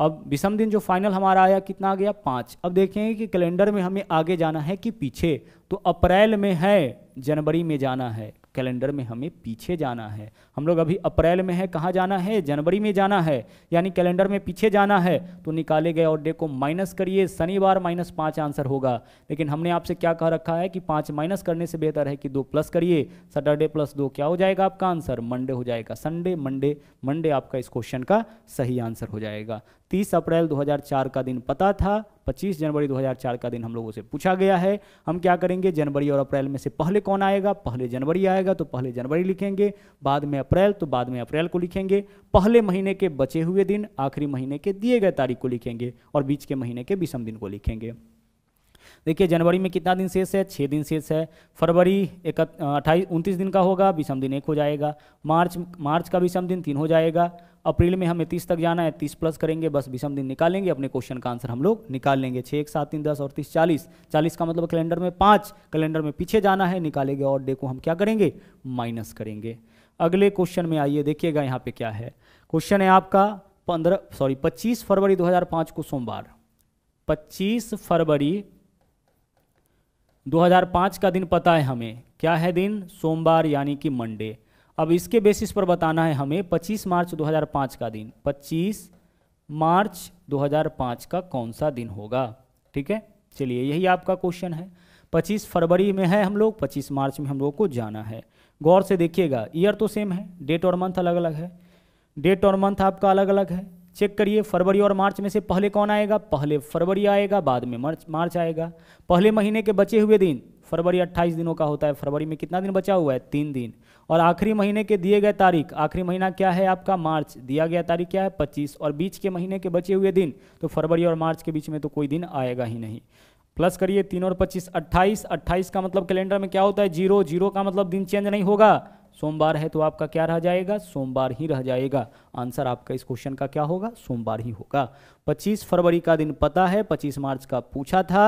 अब विषम दिन जो फाइनल हमारा आया कितना आ गया पाँच अब देखेंगे कि कैलेंडर में हमें आगे जाना है कि पीछे तो अप्रैल में है जनवरी में जाना है कैलेंडर में हमें पीछे जाना है हम लोग अभी अप्रैल में है कहाँ जाना है जनवरी में जाना है यानी कैलेंडर में पीछे जाना है तो निकाले गए और डे को माइनस करिए शनिवार माइनस पाँच आंसर होगा लेकिन हमने आपसे क्या कह रखा है कि पाँच माइनस करने से बेहतर है कि दो प्लस करिए सैटरडे प्लस दो क्या हो जाएगा आपका आंसर मंडे हो जाएगा संडे मंडे मंडे आपका इस क्वेश्चन का सही आंसर हो जाएगा तीस अप्रैल दो का दिन पता था 25 जनवरी 2004 का दिन हम लोगों से पूछा गया है हम क्या करेंगे जनवरी और अप्रैल में से पहले कौन आएगा पहले जनवरी आएगा तो पहले जनवरी लिखेंगे बाद में अप्रैल तो बाद में अप्रैल को लिखेंगे पहले महीने के बचे हुए दिन आखिरी महीने के दिए गए तारीख को लिखेंगे और बीच के महीने के विषम दिन को लिखेंगे देखिए जनवरी में कितना दिन शेष है छः दिन शेष है फरवरी एक अट्ठाईस उनतीस दिन का होगा विषम दिन एक हो जाएगा मार्च मार्च का विषम दिन तीन हो जाएगा अप्रैल में हमें तीस तक जाना है तीस प्लस करेंगे बस विषम दिन निकालेंगे अपने क्वेश्चन का आंसर हम लोग निकाल लेंगे छः एक सात तीन दस और तीस चालीस चालीस का मतलब कैलेंडर में पाँच कैलेंडर में पीछे जाना है निकालेंगे और डे को हम क्या करेंगे माइनस करेंगे अगले क्वेश्चन में आइए देखिएगा यहाँ पे क्या है क्वेश्चन है आपका पंद्रह सॉरी पच्चीस फरवरी 2005 को सोमवार 25 फरवरी 2005 का दिन पता है हमें क्या है दिन सोमवार यानी कि मंडे अब इसके बेसिस पर बताना है हमें 25 मार्च 2005 का दिन 25 मार्च 2005 का कौन सा दिन होगा ठीक है चलिए यही आपका क्वेश्चन है 25 फरवरी में है हम लोग 25 मार्च में हम लोग को जाना है गौर से देखिएगा ईयर तो सेम है डेट और मंथ अलग अलग है डेट और मंथ आपका अलग अलग है चेक करिए फरवरी और मार्च में से पहले कौन आएगा पहले फरवरी आएगा बाद में मार्च मार्च आएगा पहले महीने के बचे हुए दिन फरवरी 28 दिनों का होता है फरवरी में कितना दिन बचा हुआ है तीन दिन और आखिरी महीने के दिए गए तारीख आखिरी महीना क्या है आपका मार्च दिया गया तारीख क्या है 25 और बीच के महीने के बचे हुए दिन तो फरवरी और मार्च के बीच में तो कोई दिन आएगा ही नहीं प्लस करिए तीन और पच्चीस अट्ठाईस अट्ठाईस का मतलब कैलेंडर में क्या होता है जीरो जीरो का मतलब दिन चेंज नहीं होगा सोमवार है तो आपका क्या रह जाएगा सोमवार ही रह जाएगा आंसर आपका इस क्वेश्चन का क्या होगा सोमवार ही होगा 25 फरवरी का दिन पता है 25 मार्च का पूछा था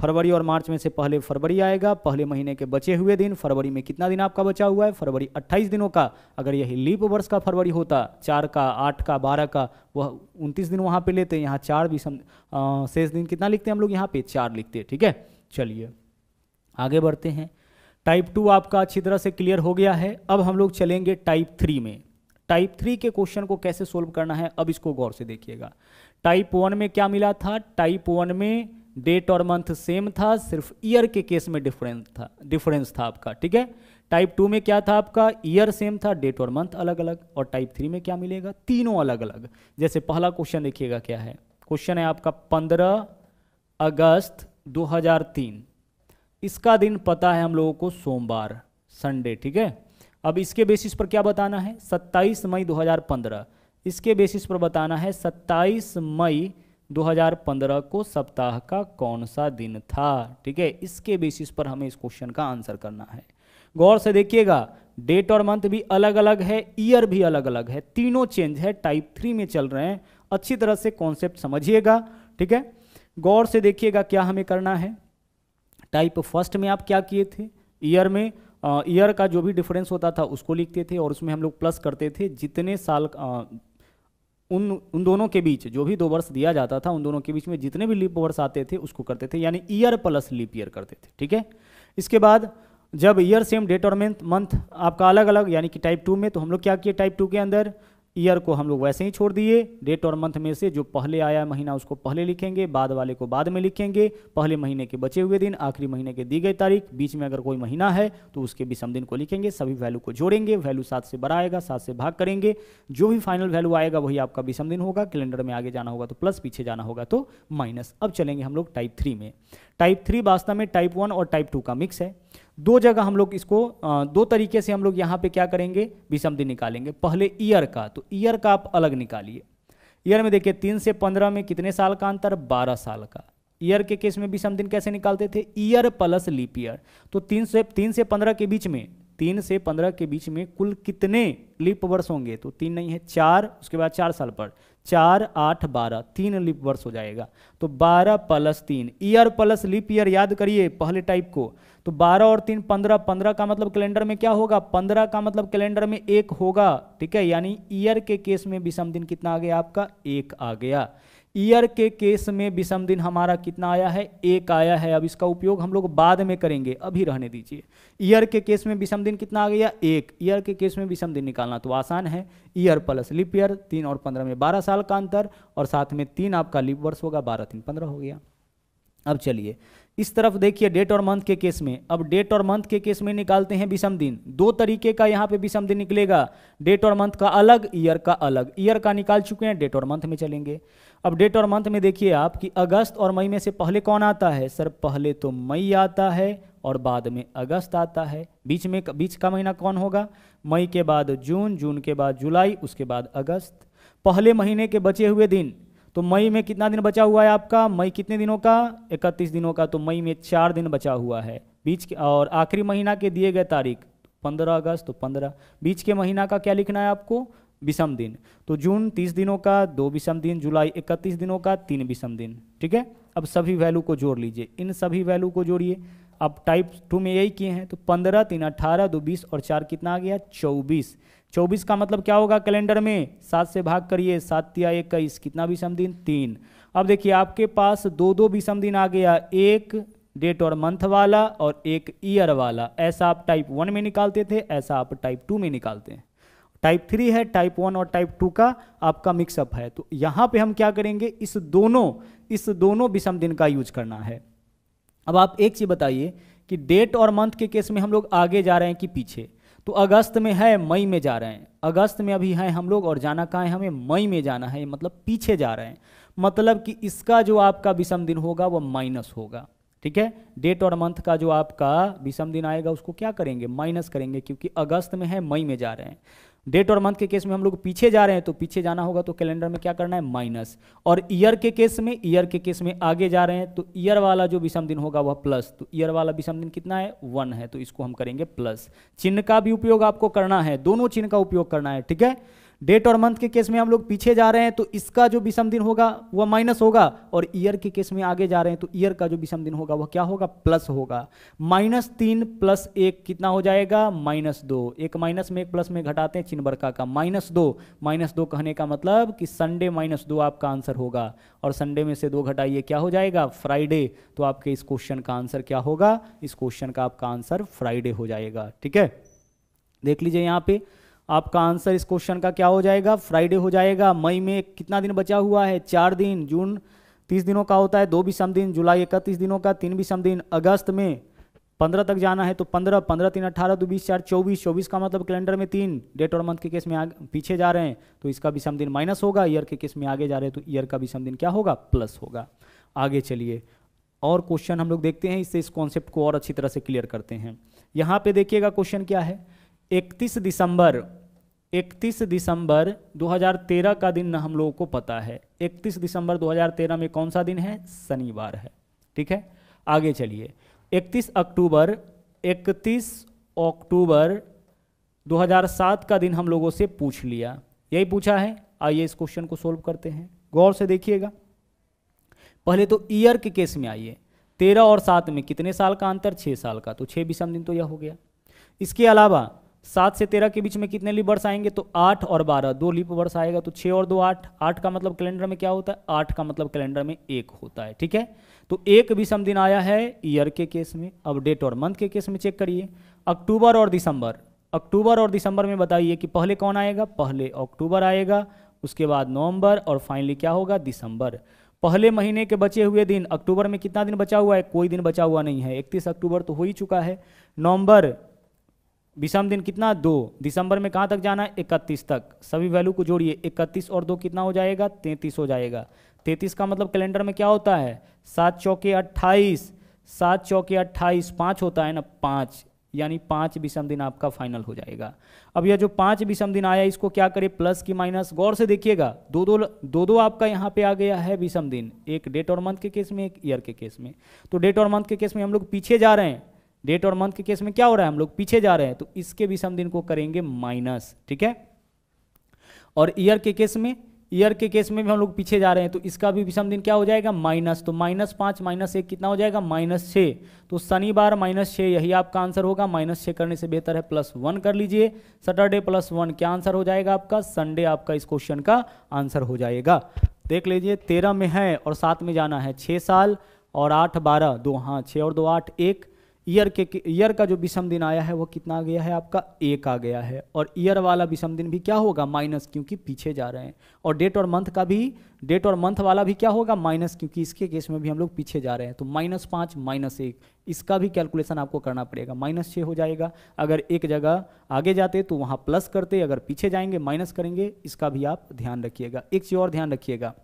फरवरी और मार्च में से पहले फरवरी आएगा पहले महीने के बचे हुए दिन फरवरी में कितना दिन आपका बचा हुआ है फरवरी 28 दिनों का अगर यही लीप वर्ष का फरवरी होता चार का आठ का बारह का वह उनतीस दिन वहाँ पे लेते हैं यहाँ चार भी सम आ, शेष दिन कितना लिखते हैं हम लोग यहाँ पे चार लिखते हैं ठीक है चलिए आगे बढ़ते हैं टाइप टू आपका अच्छी तरह से क्लियर हो गया है अब हम लोग चलेंगे टाइप थ्री में टाइप थ्री के क्वेश्चन को कैसे सोल्व करना है अब इसको गौर से देखिएगा टाइप वन में क्या मिला था टाइप वन में डेट और मंथ सेम था सिर्फ ईयर के केस में डिफरेंस था डिफरेंस था आपका ठीक है टाइप टू में क्या था आपका ईयर सेम था डेट और मंथ अलग अलग और टाइप थ्री में क्या मिलेगा तीनों अलग अलग जैसे पहला क्वेश्चन देखिएगा क्या है क्वेश्चन है आपका पंद्रह अगस्त 2003 इसका दिन पता है हम लोगों को सोमवार संडे ठीक है अब इसके बेसिस पर क्या बताना है 27 मई 2015 इसके बेसिस पर बताना है 27 मई 2015 को सप्ताह का कौन सा दिन था ठीक है इसके बेसिस पर हमें इस क्वेश्चन का आंसर करना है गौर से देखिएगा डेट और मंथ भी अलग अलग है ईयर भी अलग अलग है तीनों चेंज है टाइप थ्री में चल रहे हैं अच्छी तरह से कॉन्सेप्ट समझिएगा ठीक है गौर से देखिएगा क्या हमें करना है टाइप फर्स्ट में आप क्या किए थे ईयर में ईयर का जो भी डिफरेंस होता था उसको लिखते थे और उसमें हम लोग प्लस करते थे जितने साल उन उन दोनों के बीच जो भी दो वर्ष दिया जाता था उन दोनों के बीच में जितने भी लीप वर्ष आते थे उसको करते थे यानी ईयर प्लस लीप ईयर करते थे ठीक है इसके बाद जब ईयर सेम डेट और मंथ मंथ आपका अलग अलग यानी कि टाइप टू में तो हम लोग क्या किए टाइप टू के अंदर ईयर को हम लोग वैसे ही छोड़ दिए डेट और मंथ में से जो पहले आया महीना उसको पहले लिखेंगे बाद वाले को बाद में लिखेंगे पहले महीने के बचे हुए दिन आखिरी महीने के दी गई तारीख बीच में अगर कोई महीना है तो उसके विषम दिन को लिखेंगे सभी वैल्यू को जोड़ेंगे वैल्यू सात से बड़ा आएगा सात से भाग करेंगे जो भी फाइनल वैल्यू आएगा वही आपका विषम दिन होगा कैलेंडर में आगे जाना होगा तो प्लस पीछे जाना होगा तो माइनस अब चलेंगे हम लोग टाइप थ्री में टाइप थ्री वास्तव में टाइप वन और टाइप टू का मिक्स है दो जगह हम लोग इसको दो तरीके से हम लोग यहाँ पे क्या करेंगे विषमधि निकालेंगे पहले ईयर का तो ईयर का आप अलग निकालिए ईयर में देखिए तीन से पंद्रह में कितने साल का अंतर बारह साल का ईयर के केस में विषम दिन कैसे निकालते थे ईयर प्लस लीप ईयर तो तीन से तीन से पंद्रह के बीच में तीन से पंद्रह के बीच में कुल कितने लिप वर्ष होंगे तो तीन नहीं है चार उसके बाद चार साल पर चार आठ बारह तीन लिप वर्ष हो जाएगा तो बारह प्लस तीन ईयर प्लस लिप ईयर याद करिए पहले टाइप को तो 12 और 3 15 15 का मतलब कैलेंडर में क्या होगा 15 का मतलब कैलेंडर में एक होगा ठीक है यानी ईयर के केस में विषम दिन कितना आ गया आपका एक आ गया ईयर के केस में विषम दिन हमारा कितना आया है एक आया है अब इसका उपयोग हम लोग बाद में करेंगे अभी रहने दीजिए ईयर के केस में विषम दिन कितना आ गया एक ईयर के केस में विषम दिन निकालना तो आसान है ईयर प्लस लिप ईयर तीन और पंद्रह में बारह साल का अंतर और साथ में तीन आपका लिप वर्ष होगा बारह तीन पंद्रह हो गया अब चलिए इस तरफ देखिए डेट और मंथ के केस में अब डेट और मंथ के केस में निकालते हैं विषम दिन दो तरीके का यहाँ पे विषम दिन निकलेगा डेट और मंथ का अलग ईयर का अलग ईयर का निकाल चुके हैं डेट और मंथ में चलेंगे अब डेट और मंथ में देखिए आप कि अगस्त और मई में से पहले कौन आता है सर पहले तो मई आता है और बाद में अगस्त आता है बीच में बीच का महीना कौन होगा मई के बाद जून जून के बाद जुलाई उसके बाद अगस्त पहले महीने के बचे हुए दिन तो मई में कितना दिन बचा हुआ है आपका मई कितने दिनों का इकतीस दिनों का तो मई में चार दिन बचा हुआ है बीच और आखिरी महीना के दिए गए तारीख पंद्रह अगस्त तो पंद्रह बीच के महीना का क्या लिखना है आपको विषम दिन तो जून तीस दिनों का दो विषम दिन जुलाई इकतीस दिनों का तीन विषम दिन ठीक है अब सभी वैल्यू को जोड़ लीजिए इन सभी वैल्यू को जोड़िए अब टाइप टू में यही किए हैं तो पंद्रह तीन अट्ठारह दो बीस और चार कितना आ गया चौबीस चौबीस का मतलब क्या होगा कैलेंडर में सात से भाग करिए सात या इक्कीस कितना विषम दिन तीन अब देखिए आपके पास दो दो विषम दिन आ गया एक डेट और मंथ वाला और एक ईयर वाला ऐसा आप टाइप वन में निकालते थे ऐसा आप टाइप टू में निकालते हैं टाइप थ्री है टाइप वन और टाइप टू का आपका मिक्सअप है तो यहाँ पे हम क्या करेंगे इस दोनों इस दोनों विषम दिन का यूज करना है अब आप एक चीज़ बताइए कि डेट और मंथ के केस में हम लोग आगे जा रहे हैं कि पीछे तो अगस्त में है मई में जा रहे हैं अगस्त में अभी हैं हम लोग और जाना कहाँ है हमें मई में जाना है मतलब पीछे जा रहे हैं मतलब कि इसका जो आपका विषम दिन होगा वह माइनस होगा ठीक है डेट और मंथ का जो आपका विषम दिन आएगा उसको क्या करेंगे माइनस करेंगे क्योंकि अगस्त में है मई में जा रहे हैं डेट और मंथ के केस में हम लोग पीछे जा रहे हैं तो पीछे जाना होगा तो कैलेंडर में क्या करना है माइनस और ईयर के केस में ईयर के केस में आगे जा रहे हैं तो ईयर वाला जो विषम दिन होगा वह प्लस तो ईयर वाला विषम दिन कितना है वन है तो इसको हम करेंगे प्लस चिन्ह का भी उपयोग आपको करना है दोनों चिन्ह का उपयोग करना है ठीक है डेट और मंथ के केस में हम लोग पीछे जा रहे हैं तो इसका जो विषम दिन होगा वह माइनस होगा और ईयर के केस में आगे जा रहे हैं तो ईयर का जो विषम दिन होगा वह क्या होगा प्लस होगा माइनस तीन प्लस एक कितना हो जाएगा माइनस दो एक माइनस में एक प्लस में घटाते हैं चिन्हबरका का माइनस दो माइनस दो कहने का मतलब कि संडे माइनस दो आपका आंसर होगा और संडे में से दो घटाइए क्या हो जाएगा फ्राइडे तो आपके इस क्वेश्चन का आंसर क्या होगा इस क्वेश्चन का आपका आंसर फ्राइडे हो जाएगा ठीक है देख लीजिए यहाँ पे आपका आंसर इस क्वेश्चन का क्या हो जाएगा फ्राइडे हो जाएगा मई में कितना दिन बचा हुआ है चार दिन जून तीस दिनों का होता है दो विषम दिन जुलाई इकतीस दिनों का तीन विषम दिन अगस्त में पंद्रह तक जाना है तो पंद्रह पंद्रह तीन अट्ठारह दो बीस चार चौबीस चौबीस का मतलब कैलेंडर में तीन डेट और मंथ के केस में पीछे जा रहे हैं तो इसका विषम दिन माइनस होगा ईयर के केस में आगे जा रहे हैं तो ईयर का विषम दिन क्या होगा प्लस होगा आगे चलिए और क्वेश्चन हम लोग देखते हैं इससे इस कॉन्सेप्ट को और अच्छी तरह से क्लियर करते हैं यहाँ पे देखिएगा क्वेश्चन क्या है इकतीस दिसंबर 31 दिसंबर 2013 का दिन हम लोगों को पता है 31 दिसंबर 2013 में कौन सा दिन है शनिवार है ठीक है आगे चलिए 31 अक्टूबर 31 अक्टूबर 2007 का दिन हम लोगों से पूछ लिया यही पूछा है आइए इस क्वेश्चन को सोल्व करते हैं गौर से देखिएगा पहले तो ईयर के केस में आइए तेरह और सात में कितने साल का अंतर छः साल का तो छः विषम दिन तो यह हो गया इसके अलावा सात से तेरह के बीच में कितने लीप वर्ष आएंगे तो आठ और बारह दो लीप वर्ष आएगा तो छः और दो आठ आठ का मतलब कैलेंडर में क्या होता है आठ का मतलब कैलेंडर में एक होता है ठीक है तो एक विषम दिन आया है ईयर के केस में अब डेट और मंथ के केस में चेक करिए अक्टूबर और दिसंबर अक्टूबर और दिसंबर में बताइए कि पहले कौन आएगा पहले अक्टूबर आएगा उसके बाद नवंबर और फाइनली क्या होगा दिसंबर पहले महीने के बचे हुए दिन अक्टूबर में कितना दिन बचा हुआ है कोई दिन बचा हुआ नहीं है इकतीस अक्टूबर तो हो ही चुका है नवंबर विषम दिन कितना दो दिसंबर में कहाँ तक जाना है इकतीस तक सभी वैल्यू को जोड़िए इकतीस और दो कितना हो जाएगा तैंतीस हो जाएगा तैंतीस का मतलब कैलेंडर में क्या होता है सात चौके अट्ठाईस सात चौके अट्ठाईस पाँच होता है ना पाँच यानी पाँच विषम दिन आपका फाइनल हो जाएगा अब यह जो पाँच विषम दिन आया इसको क्या करें प्लस की माइनस गौर से देखिएगा दो दो दो दो आपका यहाँ पे आ गया है विषम दिन एक डेट और मंथ के केस में एक ईयर के केस में तो डेट और मंथ के केस में हम लोग पीछे जा रहे हैं डेट और मंथ के केस में क्या हो रहा है हम लोग पीछे जा रहे हैं तो इसके भी दिन को करेंगे माइनस ठीक है और ईयर के केस में ईयर के केस में भी हम लोग पीछे जा रहे हैं तो इसका भी विषम दिन क्या हो जाएगा माइनस तो माइनस पांच माइनस एक कितना हो जाएगा माइनस छः तो शनिवार माइनस छः यही आपका आंसर होगा माइनस छः करने से बेहतर है प्लस वन कर लीजिए सैटरडे प्लस वन क्या आंसर हो जाएगा आपका संडे आपका इस क्वेश्चन का आंसर हो जाएगा देख लीजिए तेरह में है और सात में जाना है छः साल और आठ बारह दो हाँ छः और दो आठ एक ईयर के ईयर का जो विषम दिन आया है वो कितना आ गया है आपका एक आ गया है और ईयर वाला विषम दिन भी क्या होगा माइनस क्योंकि पीछे जा रहे हैं और डेट और मंथ का भी डेट और मंथ वाला भी क्या होगा माइनस क्योंकि इसके केस में भी हम लोग पीछे जा रहे हैं तो माइनस पाँच माइनस एक इसका भी कैलकुलेशन आपको करना पड़ेगा माइनस छः हो जाएगा अगर एक जगह आगे जाते तो वहाँ प्लस करते अगर पीछे जाएंगे माइनस करेंगे इसका भी आप ध्यान रखिएगा एक चीज़ और ध्यान रखिएगा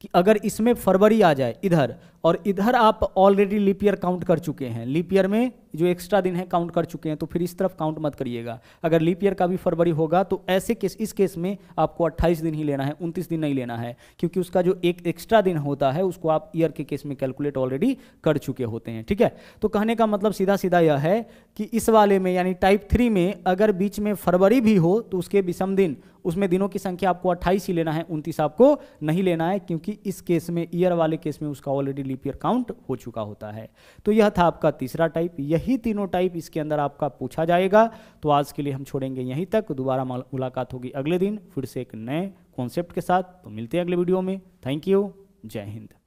कि अगर इसमें फरवरी आ जाए इधर और इधर आप ऑलरेडी लीप ईयर काउंट कर चुके हैं लीप ईयर में जो एक्स्ट्रा दिन है काउंट कर चुके हैं तो फिर इस तरफ काउंट मत करिएगा अगर लीप ईयर का भी फरवरी होगा तो ऐसे केस इस केस में आपको 28 दिन ही लेना है 29 दिन नहीं लेना है क्योंकि उसका जो एक एक्स्ट्रा दिन होता है उसको आप ईयर के केस में कैलकुलेट ऑलरेडी कर चुके होते हैं ठीक है तो कहने का मतलब सीधा सीधा यह है कि इस वाले में यानी टाइप थ्री में अगर बीच में फरवरी भी हो तो उसके विषम दिन उसमें दिनों की संख्या आपको अट्ठाईस ही लेना है उनतीस आपको नहीं लेना है क्योंकि इस केस में ईयर वाले केस में उसका ऑलरेडी लीप ईयर काउंट हो चुका होता है तो यह था आपका तीसरा टाइप यही तीनों टाइप इसके अंदर आपका पूछा जाएगा तो आज के लिए हम छोड़ेंगे यहीं तक दोबारा मुलाकात होगी अगले दिन फिर से एक नए कॉन्सेप्ट के साथ तो मिलते हैं अगले वीडियो में थैंक यू जय हिंद